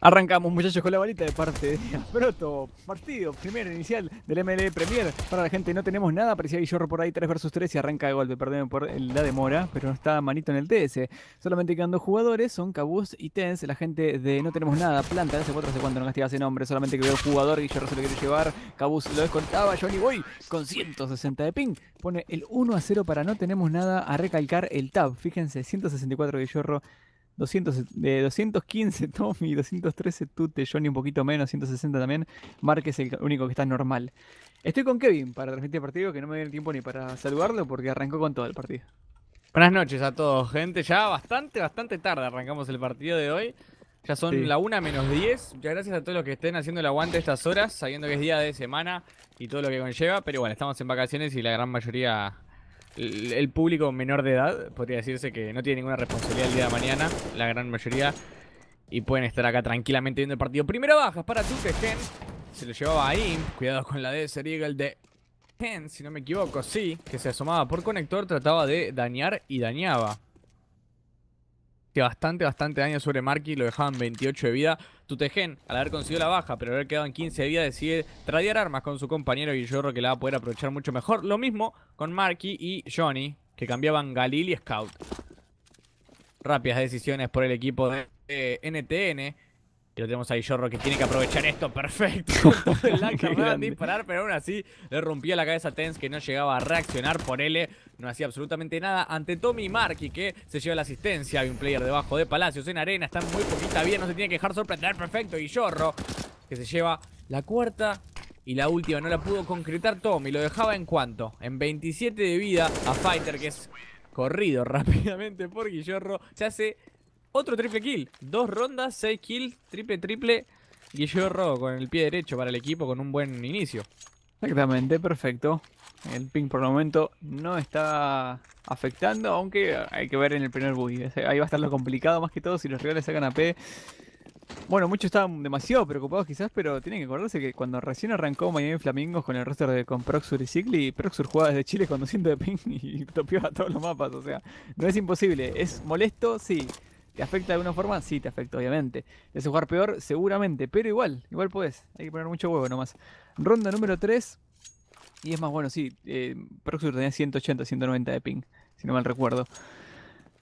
Arrancamos muchachos con la balita de parte de partido primero inicial del MLE Premier. Para la gente no tenemos nada, parecía Guillorro por ahí 3 versus 3 y arranca de golpe, Perdemos por la demora, pero no está manito en el TS. Solamente quedan dos jugadores, son Cabuz y Tens, la gente de no tenemos nada, planta, hace cuatro, hace cuánto no castiga ese nombre, solamente que veo jugador, Guillorro se lo quiere llevar, Cabuz lo descontaba, Johnny Boy con 160 de ping, pone el 1 a 0 para no tenemos nada a recalcar el tab, fíjense, 164 Guillorro. 200, 215 Tommy, 213 Tute, Johnny un poquito menos, 160 también. es el único que está normal. Estoy con Kevin para transmitir el partido, que no me dio el tiempo ni para saludarlo porque arrancó con todo el partido. Buenas noches a todos, gente. Ya bastante, bastante tarde arrancamos el partido de hoy. Ya son la 1 menos 10. Muchas gracias a todos los que estén haciendo el aguante a estas horas, sabiendo que es día de semana y todo lo que conlleva. Pero bueno, estamos en vacaciones y la gran mayoría el, público menor de edad, podría decirse que no tiene ninguna responsabilidad el día de mañana, la gran mayoría, y pueden estar acá tranquilamente viendo el partido. Primera baja para que Gen se lo llevaba ahí, cuidado con la de El de Gen, si no me equivoco, sí, que se asomaba por conector, trataba de dañar y dañaba que bastante, bastante daño sobre Marky, lo dejaban 28 de vida. Tutegen, al haber conseguido la baja, pero haber quedado en 15 de vida, decide tradear armas con su compañero Guillorro, que la va a poder aprovechar mucho mejor. Lo mismo con Marky y Johnny, que cambiaban Galil y Scout. Rápidas decisiones por el equipo de NTN eh, y lo tenemos a Guillorro, que tiene que aprovechar esto. Perfecto. la de disparar, pero aún así le rompía la cabeza a Tens que no llegaba a reaccionar por L. No hacía absolutamente nada ante Tommy Marky que se lleva la asistencia. Hay un player debajo de Palacios en arena. Están muy poquita bien. No se tiene que dejar sorprender. Perfecto. Guillorro, que se lleva la cuarta y la última no la pudo concretar Tommy. Lo dejaba en cuanto. En 27 de vida a Fighter, que es corrido rápidamente por Guillorro. Se hace otro triple kill. Dos rondas, seis kills, triple, triple. y Robo con el pie derecho para el equipo con un buen inicio. Exactamente, perfecto. El ping por el momento no está afectando, aunque hay que ver en el primer buggy. Ahí va a estar lo complicado más que todo si los rivales sacan a P. Bueno, muchos estaban demasiado preocupados quizás, pero tienen que acordarse que cuando recién arrancó Miami Flamingos con el roster de con Proxur y Sigli, Proxur jugaba desde Chile con 200 de ping y topió a todos los mapas, o sea, no es imposible. ¿Es molesto? Sí. ¿Te afecta de alguna forma? Sí, te afecta, obviamente. ¿Te jugar peor? Seguramente, pero igual, igual puedes Hay que poner mucho huevo nomás. Ronda número 3. Y es más bueno, sí. Eh, tenía 180, 190 de ping, si no mal recuerdo.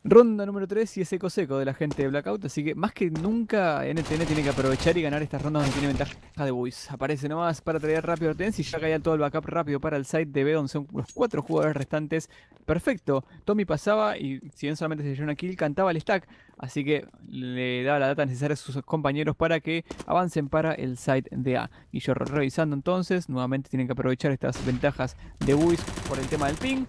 Ronda número 3 y es eco seco de la gente de Blackout, así que más que nunca NTN tiene que aprovechar y ganar estas rondas donde tiene ventaja de Buis. Aparece nomás para traer rápido Hortense y ya caía todo el backup rápido para el site de B donde son los cuatro jugadores restantes. Perfecto, Tommy pasaba y si bien solamente se llevó una kill, cantaba el stack, así que le daba la data necesaria a sus compañeros para que avancen para el site de A. Y yo revisando entonces, nuevamente tienen que aprovechar estas ventajas de Buys por el tema del ping.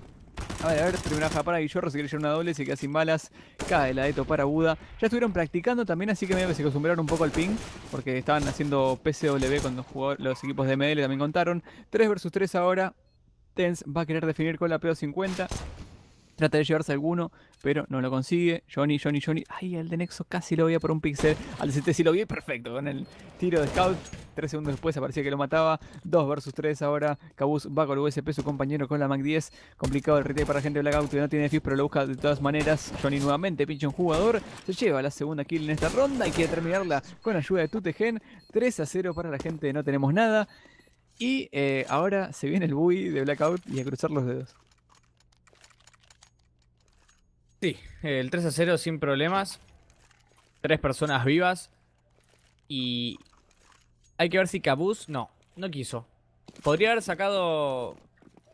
A ver, a ver, primera para Guillorro, se quiere una doble, se queda sin balas, cae la Eto para Buda. Ya estuvieron practicando también, así que me que se acostumbraron un poco al ping, porque estaban haciendo PCW cuando jugó los equipos de ML, también contaron. 3 versus 3 ahora, Tens va a querer definir con la PO50. Trata de llevarse alguno, pero no lo consigue. Johnny, Johnny, Johnny. Ay, el de Nexo casi lo veía por un pixel. Al de sí lo vi, perfecto. Con el tiro de Scout. Tres segundos después aparecía que lo mataba. Dos versus tres ahora. Cabuz va con el USP, su compañero con la Mac 10. Complicado el retake para gente de Blackout que no tiene FIF, pero lo busca de todas maneras. Johnny nuevamente pincha un jugador. Se lleva la segunda kill en esta ronda y quiere terminarla con ayuda de Tutegen. 3 a 0 para la gente No Tenemos Nada. Y eh, ahora se viene el Bui de Blackout y a cruzar los dedos. Sí, el 3 a 0 sin problemas. Tres personas vivas. Y hay que ver si Cabuz... No, no quiso. Podría haber sacado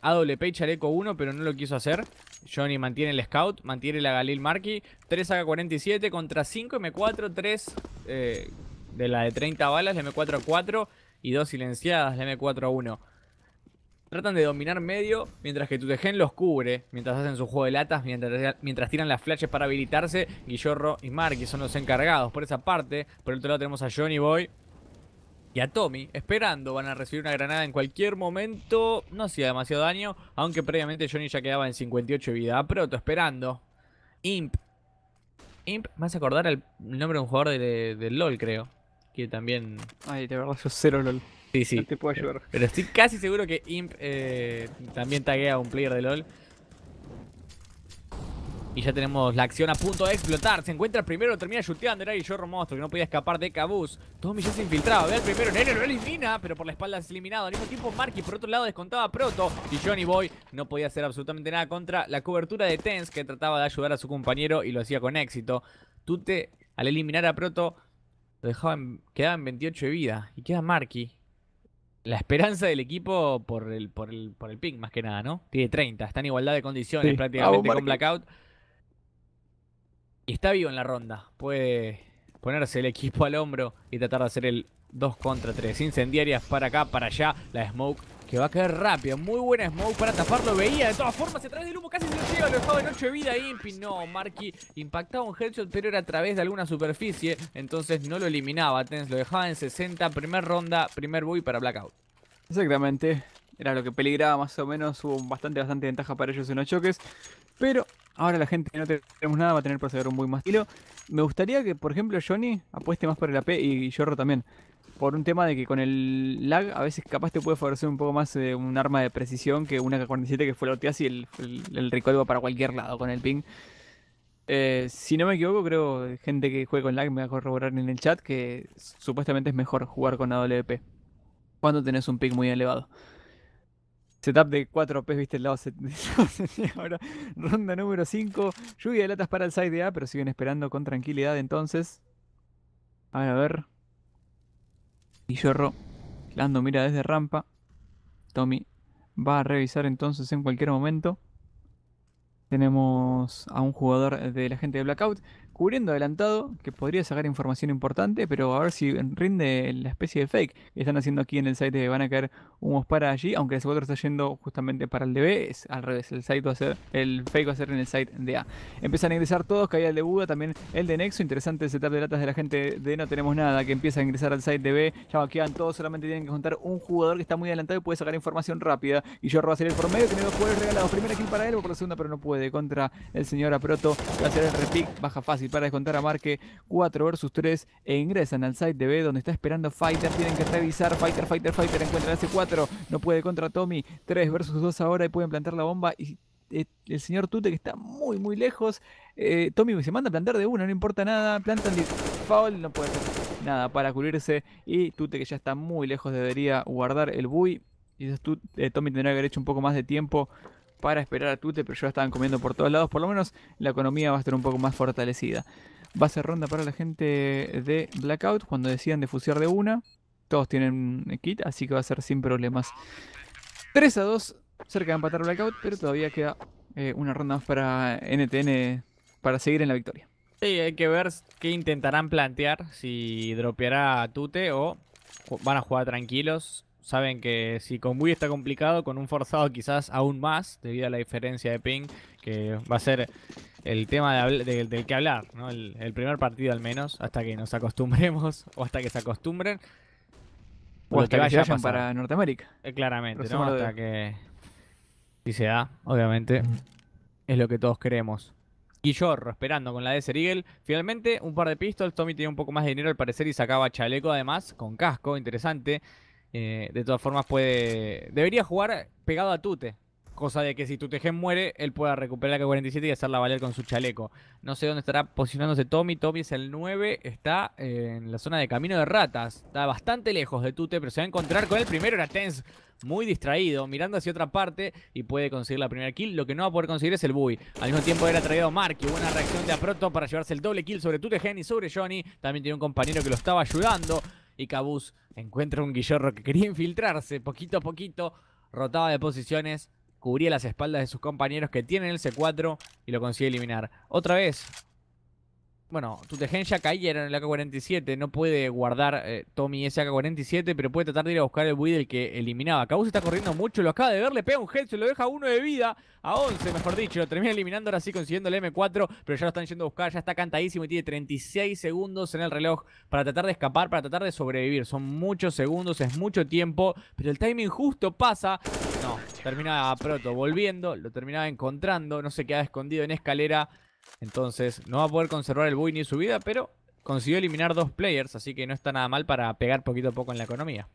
AWP y Chaleco 1, pero no lo quiso hacer. Johnny mantiene el scout, mantiene la Galil Marquis. 3 a 47 contra 5 M4, 3 de la de 30 balas, la M4 a 4 y 2 silenciadas, la M4 a 1 tratan de dominar medio mientras que Tutegen los cubre, mientras hacen su juego de latas, mientras, mientras tiran las flashes para habilitarse, Guillorro y Marky son los encargados por esa parte. Por el otro lado tenemos a Johnny Boy y a Tommy esperando. Van a recibir una granada en cualquier momento. No hacía demasiado daño, aunque previamente Johnny ya quedaba en 58 de vida. pero Proto esperando. Imp. Imp, me a acordar el nombre de un jugador del de LOL, creo. Que también... Ay, de verdad, yo cero LOL. Sí, sí. puedo ayudar. Pero estoy casi seguro que Imp eh, también taguea a un player de LOL. Y ya tenemos la acción a punto de explotar. Se encuentra primero, termina chuteando. Era y Monstruo que no podía escapar de Cabuz. Tommy ya se infiltraba. Ve al primero, Nene lo elimina, pero por la espalda es eliminado. Al mismo tiempo, Marky por otro lado descontaba a Proto. Y Johnny Boy no podía hacer absolutamente nada contra la cobertura de Tens, que trataba de ayudar a su compañero y lo hacía con éxito. Tute, al eliminar a Proto, lo dejaba quedaba en 28 de vida. Y queda Marky la esperanza del equipo por el, por el, más que nada, ¿no? Tiene 30, está en igualdad de condiciones prácticamente ah, con Blackout. Y está vivo en la ronda. Puede ponerse el equipo al hombro y tratar de hacer el 2 contra 3. Incendiarias para acá, para allá. La Smoke que va a caer rápido. Muy buena smoke para taparlo. Veía de todas formas a través del humo. Casi se lo lleva. Lo dejaba en 8 de vida. Impi. No, Marky impactaba un headshot, pero era a través de alguna superficie. Entonces no lo eliminaba. lo dejaba en 60. Primer ronda, primer buy para Blackout. Exactamente. Era lo que peligraba más o menos. Hubo bastante, bastante ventaja para ellos en los choques. Pero ahora la gente que no tenemos nada va a tener que hacer un buy más estilo. Me gustaría que, por ejemplo, Johnny apueste más para el AP y Yorro también por un tema de que con el lag a veces capaz te puede favorecer un poco más eh, un arma de precisión que una K47 que fue y el, el, el recoil va para cualquier lado con el ping. Eh, si no me equivoco, creo gente que juega con lag me va a corroborar en el chat que supuestamente es mejor jugar con AWP cuando tenés un ping muy elevado. Setup de 4P, viste el lado ahora. Ronda número 5. Lluvia de latas para el side A, pero siguen esperando con tranquilidad entonces. A ver, a ver. Y Yorro, Lando mira desde rampa. Tommy va a revisar entonces en cualquier momento. Tenemos a un jugador de la gente de Blackout cubriendo adelantado que podría sacar información importante, pero a ver si rinde la especie de fake que están haciendo aquí en el site de van a caer humos para allí, aunque el segundo está yendo justamente para el de B, es al revés, el site va el fake va a ser en el site de A. Empiezan a ingresar todos, caía el de Buda, también el de Nexo, interesante el setup de latas de la gente de No Tenemos Nada, que empieza a ingresar al site de B, ya van todos, solamente tienen que juntar un jugador que está muy adelantado y puede sacar información rápida, y yo robo a salir el medio, tiene dos jugadores regalados, primera kill para él, por la segunda pero no puede, contra el señor Aproto, va a hacer el repick, baja fácil, para descontar a Marque. 4 versus 3 e ingresan al site de B donde está esperando Fighter. Tienen que revisar. Fighter, Fighter, Fighter. Encuentran ese 4. No puede contra Tommy. 3 versus 2 ahora y pueden plantar la bomba. Y eh, el señor Tute que está muy, muy lejos. Eh, Tommy se manda a plantar de una, no importa nada. Plantan de foul, no puede hacer nada para cubrirse. Y Tute que ya está muy lejos debería guardar el bui. Y eh, Tommy tendría que haber hecho un poco más de tiempo para esperar a Tute, pero ya estaban comiendo por todos lados. Por lo menos la economía va a estar un poco más fortalecida. Va a ser ronda para la gente de Blackout. Cuando decidan de de una, todos tienen kit, así que va a ser sin problemas. 3 a 2, cerca de empatar Blackout, pero todavía queda eh, una ronda más para NTN para seguir en la victoria. Sí, hay que ver qué intentarán plantear, si dropeará a Tute o van a jugar tranquilos saben que si con Wii está complicado, con un forzado quizás aún más, debido a la diferencia de ping, que va a ser el tema del que hablar, ¿no? el, primer partido al menos, hasta que nos acostumbremos o hasta que se acostumbren. O, hasta que, vayan para Norteamérica. Eh, claramente, ¿no? Hasta que. Si se da, obviamente. Es lo que todos queremos. Y yo, esperando con la de Serigel Finalmente, un par de pistols. Tommy tiene un poco más de dinero al parecer y sacaba chaleco además, con casco, interesante. Eh, de todas formas, puede. Debería jugar pegado a Tute. Cosa de que si Tutegen muere, él pueda recuperar la K-47 y hacerla valer con su chaleco. No sé dónde estará posicionándose Tommy. Tommy es el 9, está eh, en la zona de camino de ratas. Está bastante lejos de Tute, pero se va a encontrar con el primero. Era Tens muy distraído, mirando hacia otra parte y puede conseguir la primera kill. Lo que no va a poder conseguir es el Bui. Al mismo tiempo era traído Marky. Buena reacción de Aproto para llevarse el doble kill sobre Tutegen y sobre Johnny. También tiene un compañero que lo estaba ayudando y Cabuz encuentra un guillorro que quería infiltrarse poquito a poquito, rotaba de posiciones, cubría las espaldas de sus compañeros que tienen el C4 y lo consigue eliminar. Otra vez, bueno, tu ya caía en el AK-47, no puede guardar eh, Tommy ese AK-47, pero puede tratar de ir a buscar el del que eliminaba. se está corriendo mucho, lo acaba de ver, le pega un Se lo deja uno de vida, a 11 mejor dicho, lo termina eliminando ahora sí consiguiendo el M4, pero ya lo están yendo a buscar, ya está cantadísimo y tiene 36 segundos en el reloj para tratar de escapar, para tratar de sobrevivir. Son muchos segundos, es mucho tiempo, pero el timing justo pasa. No, termina pronto volviendo, lo terminaba encontrando, no se queda escondido en escalera. Entonces no va a poder conservar el buoy ni su vida, pero consiguió eliminar dos players, así que no está nada mal para pegar poquito a poco en la economía.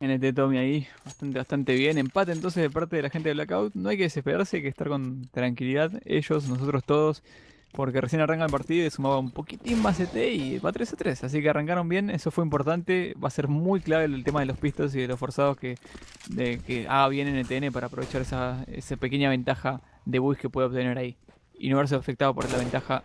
NT este Tommy ahí, bastante, bastante bien. Empate entonces de parte de la gente de Blackout. No hay que desesperarse, hay que estar con tranquilidad. Ellos, nosotros todos. Porque recién arranca el partido y sumaba un poquitín más ET y va 3 a 3. Así que arrancaron bien, eso fue importante. Va a ser muy clave el tema de los pistos y de los forzados que, de, que haga bien NTN e para aprovechar esa, pequeña ventaja de bus que puede obtener ahí y no verse afectado por la ventaja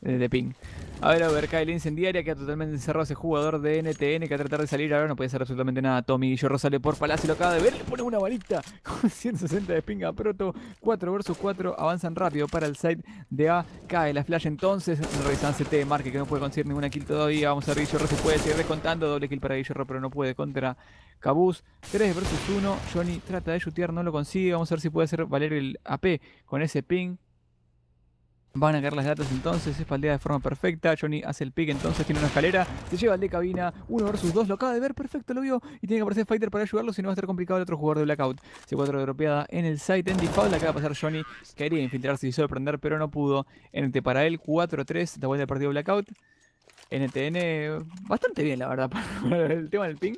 de ping. A ver, a ver, cae la incendiaria, queda totalmente encerrado ese jugador de NTN que a tratar de salir ahora no puede hacer absolutamente nada. Tommy Guillermo sale por Palacio, lo acaba de ver, le pone una balita con 160 de Ping a Proto. 4 versus 4, avanzan rápido para el side de A. Cae la flash entonces, revisan CT de Marque que no puede conseguir ninguna kill todavía. Vamos a ver, Guillermo se puede seguir descontando, doble kill para Guillermo pero no puede contra Cabuz. 3 versus 1, Johnny trata de chutear no lo consigue. Vamos a ver si puede hacer valer el AP con ese ping. Van a caer las latas entonces, es espaldea de forma perfecta, Johnny hace el pick entonces, tiene una escalera, se lleva al de cabina, uno versus dos, lo acaba de ver, perfecto, lo vio, y tiene que aparecer Fighter para ayudarlo, si no va a estar complicado el otro jugador de Blackout. C4 dropeada en el site, en default, la acaba de pasar Johnny, quería infiltrarse y sorprender, pero no pudo. NT para él, 4-3, la vuelta del partido Blackout. NTN, bastante bien la verdad, para el tema del ping.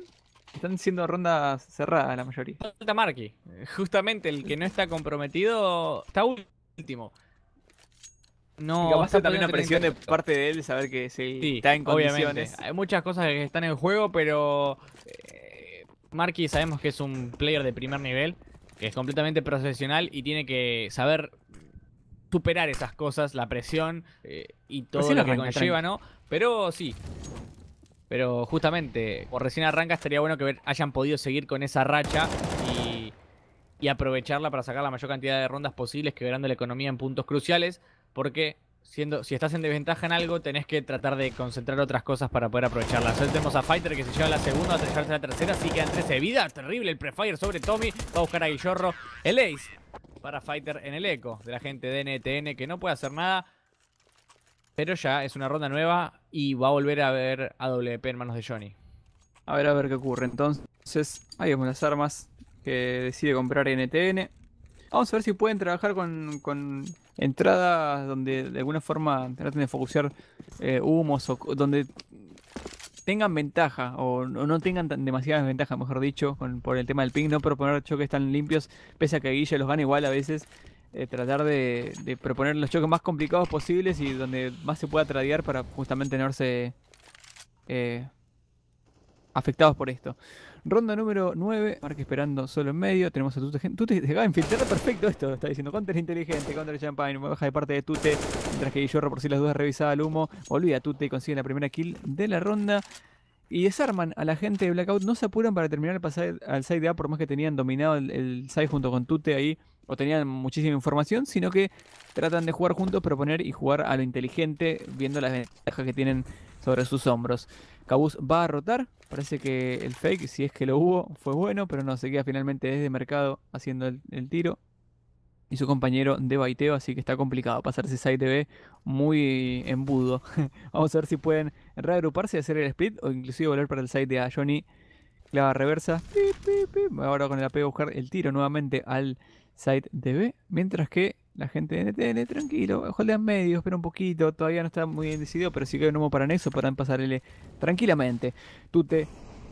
Están siendo rondas cerradas la mayoría. Falta Marky, justamente el que no está comprometido está último. No, capaz también una presión de parte de él saber que está en obviamente. Hay muchas cosas que están en juego, pero Marquis eh, Marky sabemos que es un player de primer nivel, que es completamente profesional y tiene que saber superar esas cosas, la presión eh, y todo lo, que conlleva, ¿no? Pero sí. Pero justamente, por recién arranca, estaría bueno que hayan podido seguir con esa racha y aprovecharla para sacar la mayor cantidad de rondas posibles, quebrando la economía en puntos cruciales, porque siendo, si estás en desventaja en algo, tenés que tratar de concentrar otras cosas para poder aprovecharla. Entonces tenemos a Fighter que se lleva la segunda, a llevarse la tercera, así que antes de vida, terrible el prefire sobre Tommy, va a buscar a Guillorro, el ace para Fighter en el eco de la gente de NTN que no puede hacer nada. Pero ya es una ronda nueva y va a volver a ver a WP en manos de Johnny. A ver, a ver qué ocurre. Entonces, ahí vemos las armas que decide comprar NTN. Vamos a ver si pueden trabajar con, entradas donde de alguna forma traten de focusear eh, humos o donde tengan ventaja o no tengan demasiadas ventajas, mejor dicho, con, por el tema del ping, no proponer choques tan limpios, pese a que Guille los gana igual a veces, eh, tratar de, proponer los choques más complicados posibles y donde más se pueda tradear para justamente no eh, afectados por esto. Ronda número 9, Marque esperando solo en medio. Tenemos a Tute. Tute se a infiltrar perfecto esto. Está diciendo Counter inteligente, Counter Champagne. Baja de parte de Tute. Mientras que Guillorro por si las dudas revisaba al humo. Olvida a Tute y consigue la primera kill de la ronda. Y desarman a la gente de Blackout. No se apuran para terminar el pasar al side A, por más que tenían dominado el, el side junto con Tute ahí o tenían muchísima información, sino que tratan de jugar juntos, proponer y jugar a lo inteligente, viendo las ventajas que tienen sobre sus hombros. Cabuz va a rotar. Parece que el fake, si es que lo hubo, fue bueno, pero no se queda finalmente desde mercado haciendo el, tiro. Y su compañero de baiteo, así que está complicado pasarse side B muy embudo. Vamos a ver si pueden reagruparse y hacer el split o inclusive volver para el side de a Johnny. Clava reversa. Ahora con el AP buscar el tiro nuevamente al side de B. Mientras que la gente de NTN, tranquilo, holdean medios, espera un poquito, todavía no está muy bien decidido, pero sí que hay un humo para anexo, podrán pasarle tranquilamente. te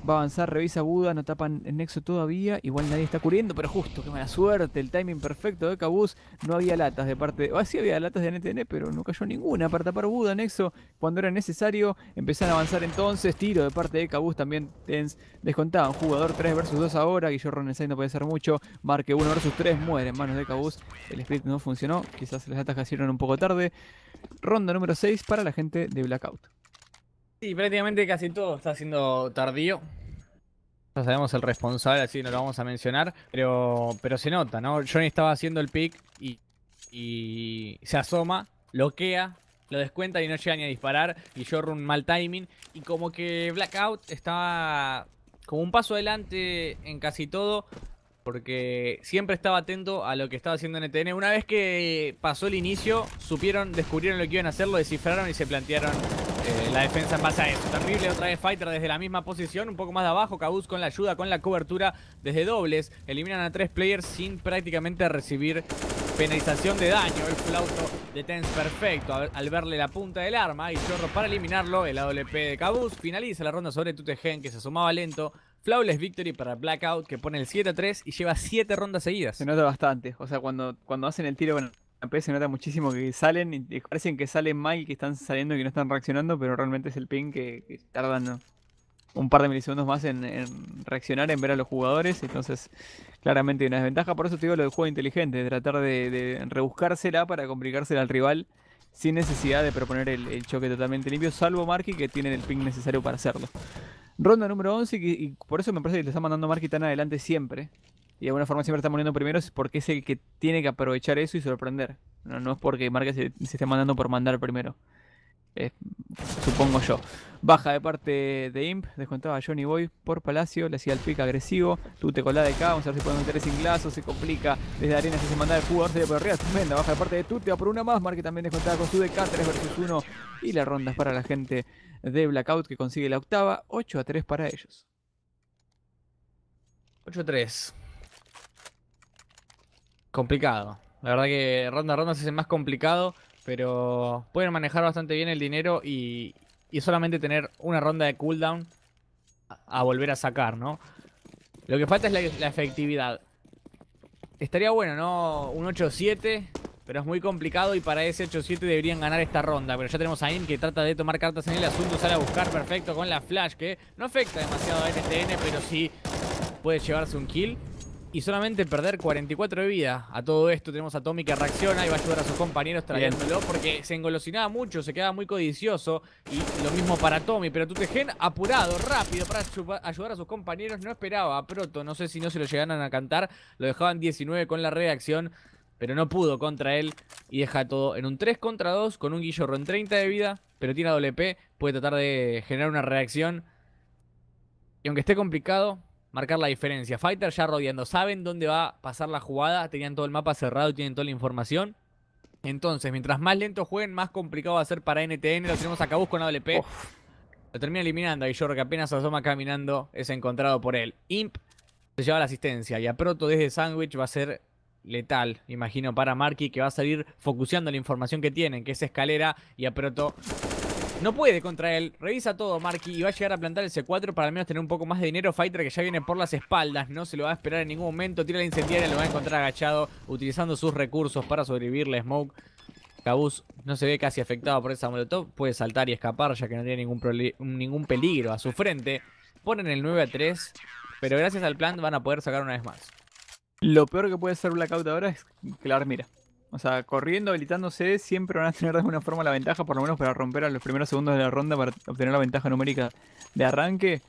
Va a avanzar, revisa Buda, no tapan el nexo todavía. Igual nadie está cubriendo, pero justo, qué mala suerte. El timing perfecto de ¿eh? Cabus No había latas de parte. Ah, sí había latas de NTN, pero no cayó ninguna para tapar Buda, nexo. Cuando era necesario, empezaron a avanzar entonces. Tiro de parte de Cabus también. Tens descontaban. jugador 3 versus 2 ahora. Guillermo Renesay no puede hacer mucho. Marque 1 versus 3. Muere en manos de Cabús. El split no funcionó. Quizás las latas cayeron un poco tarde. Ronda número 6 para la gente de Blackout. Sí, prácticamente casi todo está siendo tardío. No sabemos el responsable, así no lo vamos a mencionar, pero, pero se nota, ¿no? Johnny estaba haciendo el pick y, se asoma, bloquea, lo descuenta y no llega ni a disparar. Y yo un mal timing. Y como que Blackout estaba como un paso adelante en casi todo porque siempre estaba atento a lo que estaba haciendo NTN. E Una vez que pasó el inicio, supieron, descubrieron lo que iban a hacer, lo descifraron y se plantearon eh, la defensa en base a eso. Terrible otra vez Fighter desde la misma posición, un poco más de abajo, Cabuz con la ayuda, con la cobertura desde dobles. Eliminan a tres players sin prácticamente recibir penalización de daño. El flauto de Tens perfecto al verle la punta del arma y Chorro para eliminarlo. El AWP de Cabuz finaliza la ronda sobre Tutegen que se sumaba lento Flawless Victory para Blackout, que pone el 7 a 3 y lleva 7 rondas seguidas. Se nota bastante. O sea, cuando, cuando hacen el tiro con el se nota muchísimo que salen y parecen que salen mal y que están saliendo y que no están reaccionando, pero realmente es el ping que, que tardan un par de milisegundos más en, reaccionar, en ver a los jugadores. Entonces, claramente hay una desventaja. Por eso te digo lo del juego inteligente, de tratar de, rebuscársela para complicársela al rival sin necesidad de proponer el, el choque totalmente limpio, salvo Marky que tiene el ping necesario para hacerlo. Ronda número 11, y, por eso me parece que le está mandando Marky tan adelante siempre. Y de alguna forma siempre está poniendo primero, porque es el que tiene que aprovechar eso y sorprender. No, es porque Marquez se, esté mandando por mandar primero. supongo yo. Baja de parte de Imp, descontaba a Johnny Boy por Palacio, le hacía el pick agresivo, Tute con la de K. vamos a ver si pueden meter sin glazo, se complica, desde arena se manda el jugador de por arriba, tremenda, baja de parte de Tute, por una más, Marque también descontaba con su de 3 versus uno, y la ronda es para la gente de Blackout que consigue la octava, 8 a 3 para ellos. 8 a 3. Complicado. La verdad que ronda a ronda se hace más complicado, pero pueden manejar bastante bien el dinero y, y solamente tener una ronda de cooldown a, volver a sacar, ¿no? Lo que falta es la, efectividad. Estaría bueno, ¿no? Un 8-7 pero es muy complicado y para ese 8-7 deberían ganar esta ronda. Pero ya tenemos a AIM que trata de tomar cartas en el asunto. Sale a buscar perfecto con la flash que no afecta demasiado a NTN, pero sí puede llevarse un kill. Y solamente perder 44 de vida. A todo esto tenemos a Tommy que reacciona y va a ayudar a sus compañeros trayéndolo porque se engolosinaba mucho, se quedaba muy codicioso. Y lo mismo para Tommy, pero Tutegen apurado, rápido para ayudar a sus compañeros. No esperaba a Proto, no sé si no se lo llegaran a cantar. Lo dejaban 19 con la reacción pero no pudo contra él y deja todo en un 3 contra 2 con un Guillorro en 30 de vida, pero tiene WP, puede tratar de generar una reacción. Y aunque esté complicado, marcar la diferencia. Fighter ya rodeando, saben dónde va a pasar la jugada, tenían todo el mapa cerrado y tienen toda la información. Entonces, mientras más lento jueguen, más complicado va a ser para NTN. Lo tenemos a con AWP. Lo termina eliminando a Guillorro, que apenas asoma caminando, es encontrado por él. Imp se lleva la asistencia y a Proto desde Sandwich va a ser letal, imagino, para Marky, que va a salir focuseando la información que tienen, que es escalera y a Proto. No puede contra él, revisa todo Marky y va a llegar a plantar el C4 para al menos tener un poco más de dinero. Fighter que ya viene por las espaldas, no se lo va a esperar en ningún momento. Tira la incendiaria, lo va a encontrar agachado, utilizando sus recursos para sobrevivir la Smoke. Cabuz no se ve casi afectado por esa molotov, puede saltar y escapar ya que no tiene ningún, ningún peligro a su frente. Ponen el 9 a 3, pero gracias al plan van a poder sacar una vez más. Lo peor que puede hacer Blackout ahora es que mira. O sea, corriendo, habilitándose, siempre van a tener de alguna forma la ventaja, por lo menos para romper a los primeros segundos de la ronda, para obtener la ventaja numérica de arranque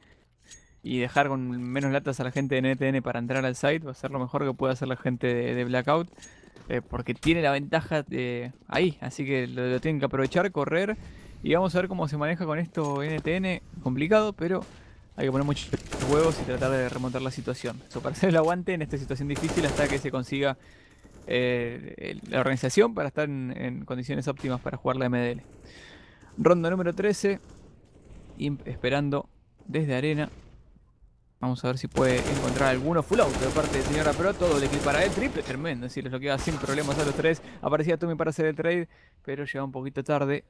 y dejar con menos latas a la gente de NTN para entrar al site. Va a ser lo mejor que puede hacer la gente de, Blackout, eh, porque tiene la ventaja de ahí, así que lo tienen que aprovechar, correr. Y vamos a ver cómo se maneja con esto NTN, complicado, pero hay que poner muchos huevos y tratar de remontar la situación. Eso para hacer el aguante en esta situación difícil hasta que se consiga eh, la organización para estar en, condiciones óptimas para jugar la MDL. Ronda número 13. esperando desde arena. Vamos a ver si puede encontrar alguno full out de parte de señora Proto. todo que para él. Triple tremendo. Es decir, lo queda sin problemas a los tres. Aparecía Tumi para hacer el trade. Pero llega un poquito tarde.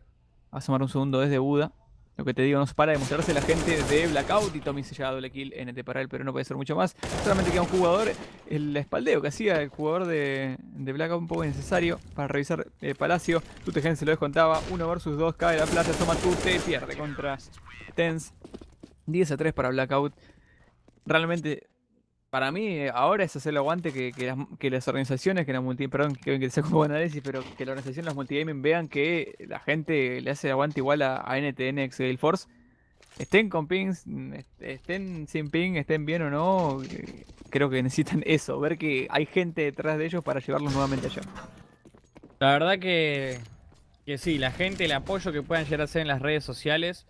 A sumar un segundo desde Buda. Lo que te digo, no se para de mostrarse la gente de Blackout y Tommy se lleva doble kill en este de pero no puede ser mucho más. Solamente queda un jugador, el espaldeo que hacía el jugador de, Blackout un poco necesario para revisar eh, palacio Palacio. te se lo descontaba, 1 versus 2, cae la plaza, toma Tute, pierde contra Tens. 10 a 3 para Blackout. Realmente para mí, eh, ahora es hacer el aguante que, las, organizaciones, que la multi, perdón, que, que como análisis, pero que la organización, los multigaming vean que la gente le hace el aguante igual a, NTNX NTN Force. Estén con pings, mm, estén sin ping, estén bien o no, eh, creo que necesitan eso, ver que hay gente detrás de ellos para llevarlos nuevamente allá. La verdad que, que sí, la gente, el apoyo que puedan llegar a hacer en las redes sociales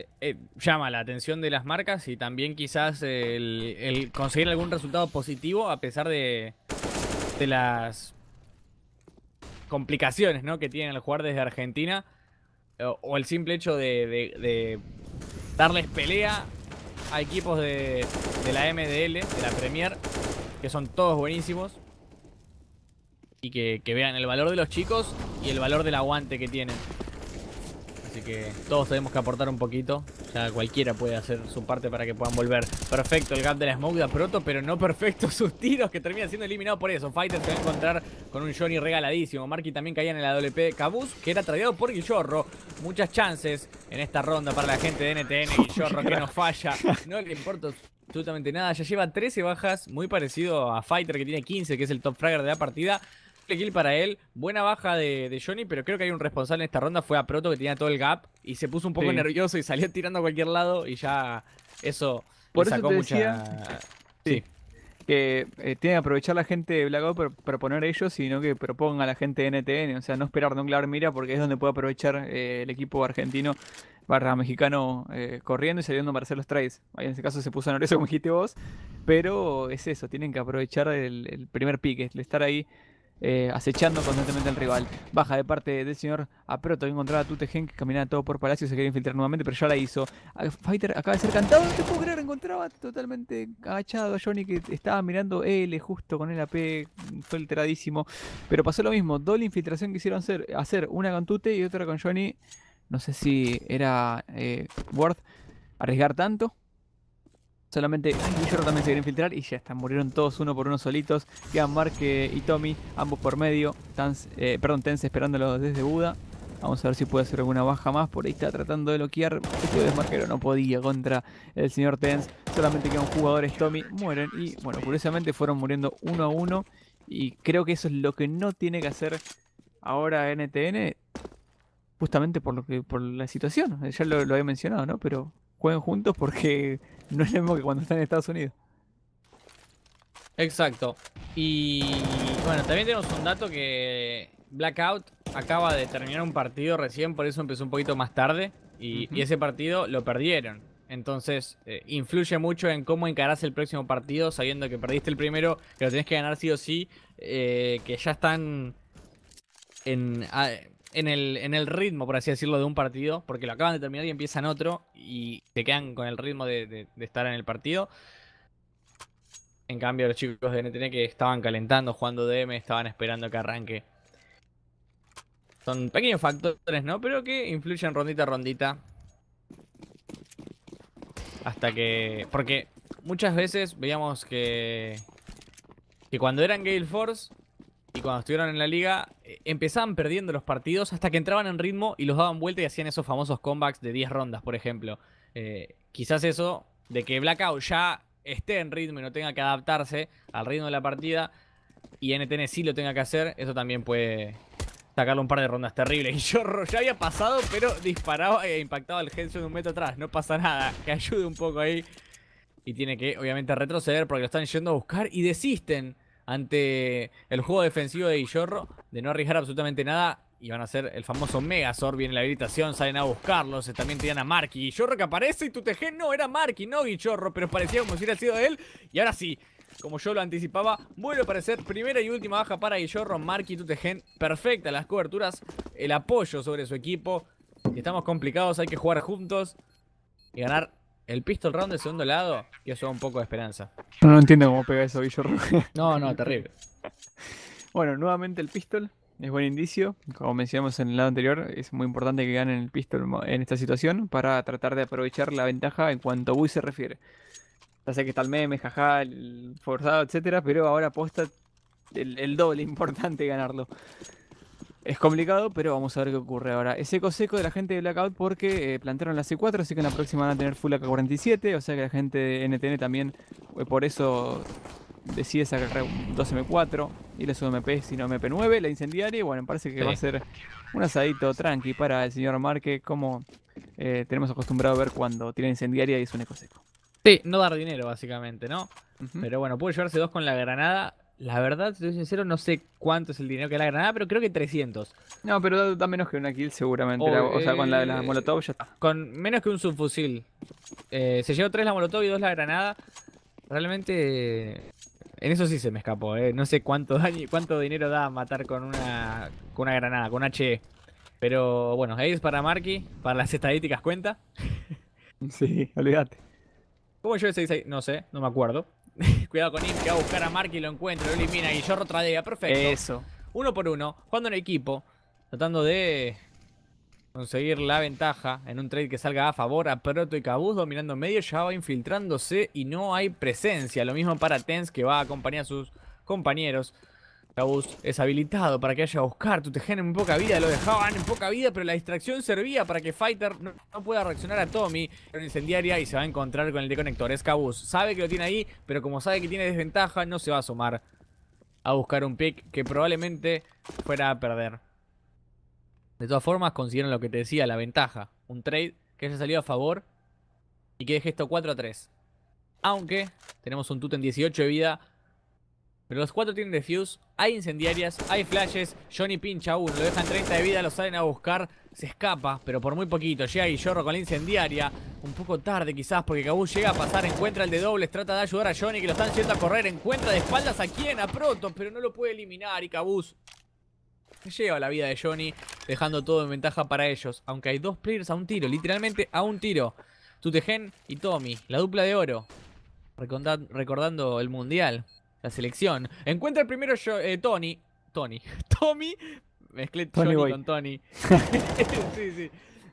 eh, eh, llama la atención de las marcas y también quizás el, conseguir algún resultado positivo a pesar de, las complicaciones que tienen al jugar desde Argentina eh, o, el simple hecho de, darles pelea a equipos de, la MDL, de la Premier, que son todos buenísimos y que vean el valor de los chicos y el valor del aguante que tienen. Así que todos tenemos que aportar un poquito. Ya cualquiera puede hacer su parte para que puedan volver. Perfecto el gap de la smoke de Proto, pero no perfecto sus tiros que terminan siendo eliminados por eso. Fighter se va a encontrar con un Johnny regaladísimo. Marky también caía en la WP Cabuz, que era traído por Guillorro. Muchas chances en esta ronda para la gente de NTN. Guillorro que no falla. No le importa absolutamente nada. Ya lleva 13 bajas, muy parecido a Fighter que tiene 15, que es el top fragger de la partida para él. Buena baja de, Johnny, pero creo que hay un responsable en esta ronda. Fue a Proto que tenía todo el gap y se puso un poco nervioso y salió tirando a cualquier lado y ya eso Por sacó mucha... Sí. Que eh, que aprovechar la gente de Blackout para proponer ellos, sino que proponga a la gente de NTN. O sea, no esperar de un claro mira porque es donde puede aprovechar eh, el equipo argentino barra mexicano eh, corriendo y saliendo a hacer los trades. Ahí en ese caso se puso nervioso como dijiste vos, pero es eso, tienen que aprovechar el, primer pique, el estar ahí eh, acechando constantemente al rival. Baja de parte del señor Aproto. Encontraba a Tutegen que caminaba todo por Palacio. Se quería infiltrar nuevamente, pero ya la hizo. Ah, Fighter acaba de ser cantado. No te puedo creer. Encontraba totalmente agachado a Johnny que estaba mirando L justo con el AP. Fue alteradísimo. Pero pasó lo mismo. Doble infiltración que hicieron hacer, hacer una con Tute y otra con Johnny. No sé si era eh, worth arriesgar tanto. Solamente Guillermo también se quiere infiltrar y ya están, Murieron todos uno por uno solitos. Quedan Mark eh, y Tommy, ambos por medio. Eh, perdón, Tense esperándolos desde Buda. Vamos a ver si puede hacer alguna baja más. Por ahí está tratando de bloquear. Este desmarquero no podía contra el señor Tens. Solamente quedan jugadores Tommy. Mueren. Y bueno, curiosamente fueron muriendo uno a uno. Y creo que eso es lo que no tiene que hacer ahora NTN. Justamente por lo que por la situación. Ya lo, lo había mencionado, ¿no? Pero jueguen juntos porque No es lo mismo que cuando está en Estados Unidos. Exacto. Y bueno, también tenemos un dato que Blackout acaba de terminar un partido recién, por eso empezó un poquito más tarde. Y, ese partido lo perdieron. Entonces, eh, influye mucho en cómo encarás el próximo partido, sabiendo que perdiste el primero, que lo tenés que ganar sí o sí, eh, que ya están en, ah, en el, ritmo, por así decirlo, de un partido, porque lo acaban de terminar y empiezan otro y se quedan con el ritmo de, de estar en el partido. En cambio, los chicos de NTN que estaban calentando, jugando DM, estaban esperando que arranque. Son pequeños factores, ¿no? Pero que influyen rondita a rondita. Hasta que... Porque muchas veces veíamos que... Que cuando eran Gale Force, y cuando estuvieron en la liga eh, empezaban perdiendo los partidos hasta que entraban en ritmo y los daban vuelta y hacían esos famosos comebacks de 10 rondas, por ejemplo. Eh, quizás eso de que Blackout ya esté en ritmo y no tenga que adaptarse al ritmo de la partida y NTN sí lo tenga que hacer, eso también puede sacarle un par de rondas terribles. Y yo ya había pasado, pero disparaba e impactaba al de un metro atrás. No pasa nada, que ayude un poco ahí. Y tiene que, obviamente, retroceder porque lo están yendo a buscar y desisten ante el juego defensivo de Guillorro, de no arriesgar absolutamente nada. Y van a ser el famoso Megazord, viene la habilitación, salen a buscarlos, eh, también tiran a Marky. Guillorro que aparece y tu no era Marky, no Guillorro, pero parecía como si hubiera sido él. Y ahora sí, como yo lo anticipaba, vuelve a aparecer primera y última baja para Guillorro, Marky Tutegen, perfecta las coberturas, el apoyo sobre su equipo, estamos complicados, hay que jugar juntos y ganar el pistol round del segundo lado y eso da un poco de esperanza. No, entiendo cómo pega eso, Villo No, no, terrible. bueno, nuevamente el pistol. Es buen indicio, como mencionamos en el lado anterior, es muy importante que ganen el pistol en esta situación para tratar de aprovechar la ventaja en cuanto a se refiere. Ya sé que está el meme, jaja, el forzado, etcétera, pero ahora aposta el doble importante ganarlo. Es complicado, pero vamos a ver qué ocurre ahora. Es eco seco de la gente de Blackout porque eh, plantearon la C4, así que en la próxima van a tener full AK-47, o sea que la gente de NTN también eh, por eso decide sacar dos M4 y le sube MP, no MP9, la incendiaria, y bueno, parece que va a ser un asadito tranqui para el señor Marque, como eh, tenemos acostumbrado a ver cuando tiene incendiaria y es un eco seco. Sí, no dar dinero básicamente, ¿no? Pero bueno, puede llevarse dos con la granada la verdad, soy sincero, no sé cuánto es el dinero que da la granada, pero creo que 300. No, pero da, menos que una kill seguramente. o sea, con la de la molotov ya está. Con menos que un subfusil. Eh, se llevó 3 la molotov y 2 la granada. Realmente... En eso sí se me escapó, eh. No sé cuánto cuánto dinero da matar con una, con una granada, con un HE. Pero bueno, ahí es para Marky, para las estadísticas cuenta. Sí, olvídate. ¿Cómo yo 6-6? No sé, no me acuerdo. Cuidado con Im, que va a buscar a Mark y lo encuentra, lo elimina. Y yo tradea, perfecto. Eso. Uno por uno, jugando en equipo, tratando de conseguir la ventaja en un trade que salga a favor a Proto y Cabuz dominando medio, ya va infiltrándose y no hay presencia. Lo mismo para Tens que va a acompañar a sus compañeros Gabus es habilitado para que haya buscar. tu Tutejen en poca vida, lo dejaban en poca vida, pero la distracción servía para que Fighter no, pueda reaccionar a Tommy, en incendiaria y se va a encontrar con el deconector. Es Cabus. sabe que lo tiene ahí, pero como sabe que tiene desventaja, no se va a asomar a buscar un pick que probablemente fuera a perder. De todas formas, consiguieron lo que te decía, la ventaja. Un trade que haya salido a favor y que deje esto 4 a 3. Aunque tenemos un tut en 18 de vida pero los cuatro tienen defuse, hay incendiarias, hay flashes. Johnny pincha aún. lo dejan 30 de vida, lo salen a buscar. Se escapa, pero por muy poquito. Llega Guillorro con la incendiaria. Un poco tarde quizás, porque Cabuz llega a pasar, encuentra el de dobles, trata de ayudar a Johnny, que lo están yendo a correr. Encuentra de espaldas a quien, a Proton, pero no lo puede eliminar. Y Cabuz lleva la vida de Johnny, dejando todo en ventaja para ellos. Aunque hay dos players a un tiro, literalmente a un tiro. Tutegen y Tommy, la dupla de oro. recordando el mundial. La selección. Encuentra el primero eh, Tony. Tony. Tommy. Mezclé Tony Johnny con Tony. sí, sí.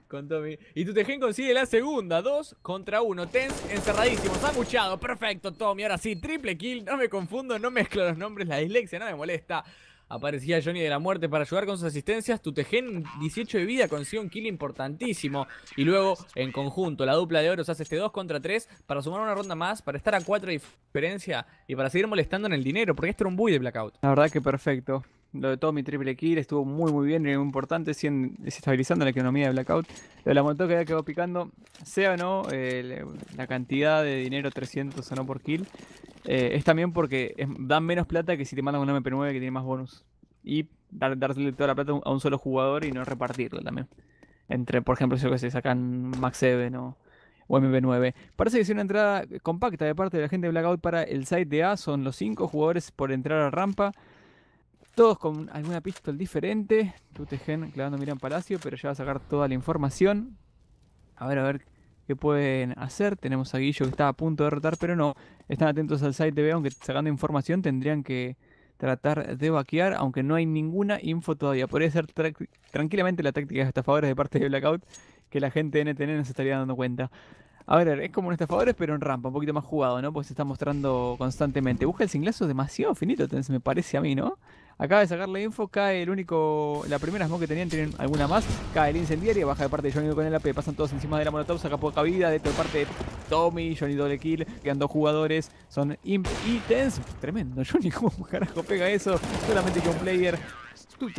Con Tommy. Y Tutejen consigue la segunda. Dos contra uno. Tens encerradísimo. muchado Perfecto, Tommy. Ahora sí, triple kill. No me confundo, no mezclo los nombres. La dislexia no me molesta. Aparecía Johnny de la Muerte para ayudar con sus asistencias. tu Tutejen, 18 de vida, consigue un kill importantísimo. Y luego, en conjunto, la dupla de oros hace este 2 contra 3 para sumar una ronda más, para estar a 4 de diferencia y para seguir molestando en el dinero, porque este era un buy de Blackout. La verdad que perfecto. Lo de todo mi triple kill estuvo muy muy bien y muy importante, estabilizando la economía de Blackout. Lo de la moto que había quedado picando, sea o no la cantidad de dinero, 300 o no por kill, eh, es también porque dan menos plata que si te mandan un MP9 que tiene más bonus. Y darle toda la plata a un solo jugador y no repartirla también. Entre, por ejemplo, yo que se sacan Max 7 o, mp 9 Parece que es una entrada compacta de parte de la gente de Blackout para el site de A. Son los 5 jugadores por entrar a rampa. Todos con alguna pistola diferente. Tú Gen clavando Miran Palacio, pero ya va a sacar toda la información. A ver, a ver qué pueden hacer. Tenemos a Guillo que está a punto de derrotar, pero no. Están atentos al site B, aunque sacando información tendrían que tratar de vaquear, aunque no hay ninguna info todavía. Podría ser tranquilamente la táctica de estafadores de parte de Blackout, que la gente de NTN no se estaría dando cuenta. A ver, es como un estafadores, pero en rampa, un poquito más jugado, ¿no? Pues se está mostrando constantemente. Busca el singlazo demasiado finito, me parece a mí, ¿no? Acaba de sacar la info, cae el único. La primera smoke que tenían, tienen alguna más. Cae el incendiario, baja de parte de Johnny con el AP. Pasan todos encima de la Molotov, saca poca vida. De, parte de Tommy, Johnny doble kill. Quedan dos jugadores, son Imp y Tremendo, Johnny, ¿cómo carajo pega eso? Solamente que un player.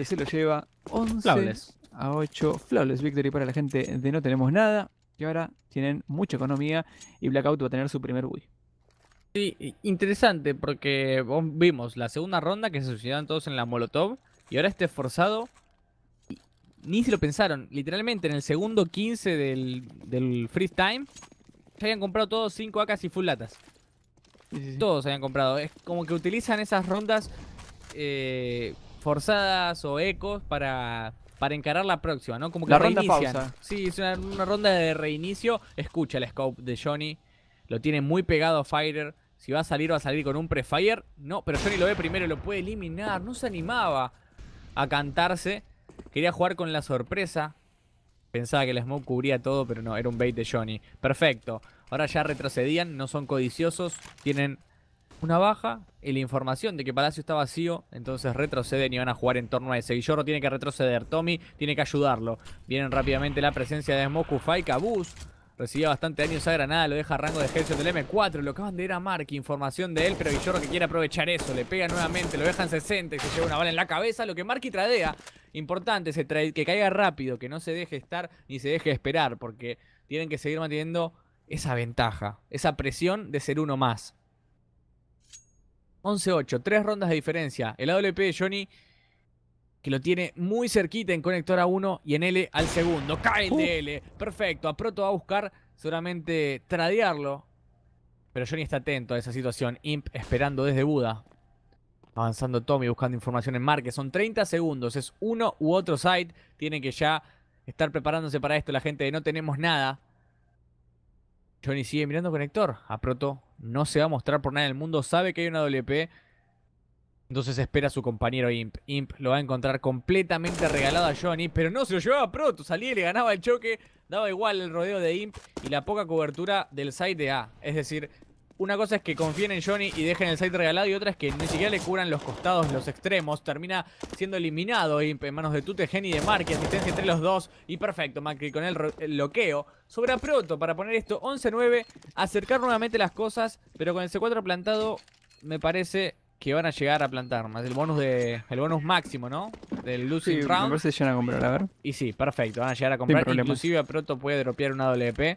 se lo lleva 11 Flawless. a 8. Flawless victory para la gente de No Tenemos Nada. y ahora tienen mucha economía y Blackout va a tener su primer Wii. Sí, interesante, porque vimos la segunda ronda que se suicidaron todos en la Molotov y ahora este forzado ni se lo pensaron. Literalmente en el segundo 15 del, free time Se habían comprado todos 5 acas y full latas. Sí, sí, Todos habían comprado. Es como que utilizan esas rondas eh, forzadas o ecos para, para encarar la próxima, ¿no? Como que la reinician. Sí, es una, una ronda de reinicio. Escucha el scope de Johnny lo tiene muy pegado Fire, Si va a salir, va a salir con un pre-fire. No, pero Johnny lo ve primero, y lo puede eliminar. No se animaba a cantarse. Quería jugar con la sorpresa. Pensaba que el smoke cubría todo, pero no, era un bait de Johnny. Perfecto. Ahora ya retrocedían, no son codiciosos. Tienen una baja y la información de que Palacio está vacío. Entonces retroceden y van a jugar en torno a ese. Guillorro tiene que retroceder. Tommy tiene que ayudarlo. Vienen rápidamente la presencia de Smoke, y Kabus. Recibía bastante daño esa granada, lo deja rango de ejército del M4. Lo acaban de ir a Marky. información de él, pero Villorro que quiere aprovechar eso. Le pega nuevamente, lo deja en 60 y se lleva una bala en la cabeza. Lo que Marky tradea, importante, se que caiga rápido, que no se deje estar ni se deje esperar, porque tienen que seguir manteniendo esa ventaja, esa presión de ser uno más. 11-8, tres rondas de diferencia. El AWP de Johnny lo tiene muy cerquita en conector a uno y en L al segundo. Cae de L. Perfecto. A Proto va a buscar seguramente tradearlo. Pero Johnny está atento a esa situación. Imp esperando desde Buda. Avanzando Tommy buscando información en Marque. Son 30 segundos. Es uno u otro site. Tienen que ya estar preparándose para esto la gente de no tenemos nada. Johnny sigue mirando conector. A Proto no se va a mostrar por nada en el mundo. Sabe que hay una WP. Entonces espera a su compañero Imp. Imp lo va a encontrar completamente regalado a Johnny, pero no se lo llevaba pronto. Salía y le ganaba el choque. Daba igual el rodeo de Imp y la poca cobertura del site de A. Es decir, una cosa es que confíen en Johnny y dejen el site regalado y otra es que ni siquiera le curan los costados, los extremos. Termina siendo eliminado Imp en manos de Tutegen y de Marky. Asistencia entre los dos y perfecto. Macri con el, el bloqueo. Sobra pronto para poner esto 11-9. Acercar nuevamente las cosas, pero con el C4 plantado me parece que van a llegar a plantar más el bonus de el bonus máximo, ¿no? Del Lucid Round. A ver si llegan a comprar, a ver. Y sí, perfecto, van a llegar a comprar. Inclusive a puede dropear una WP.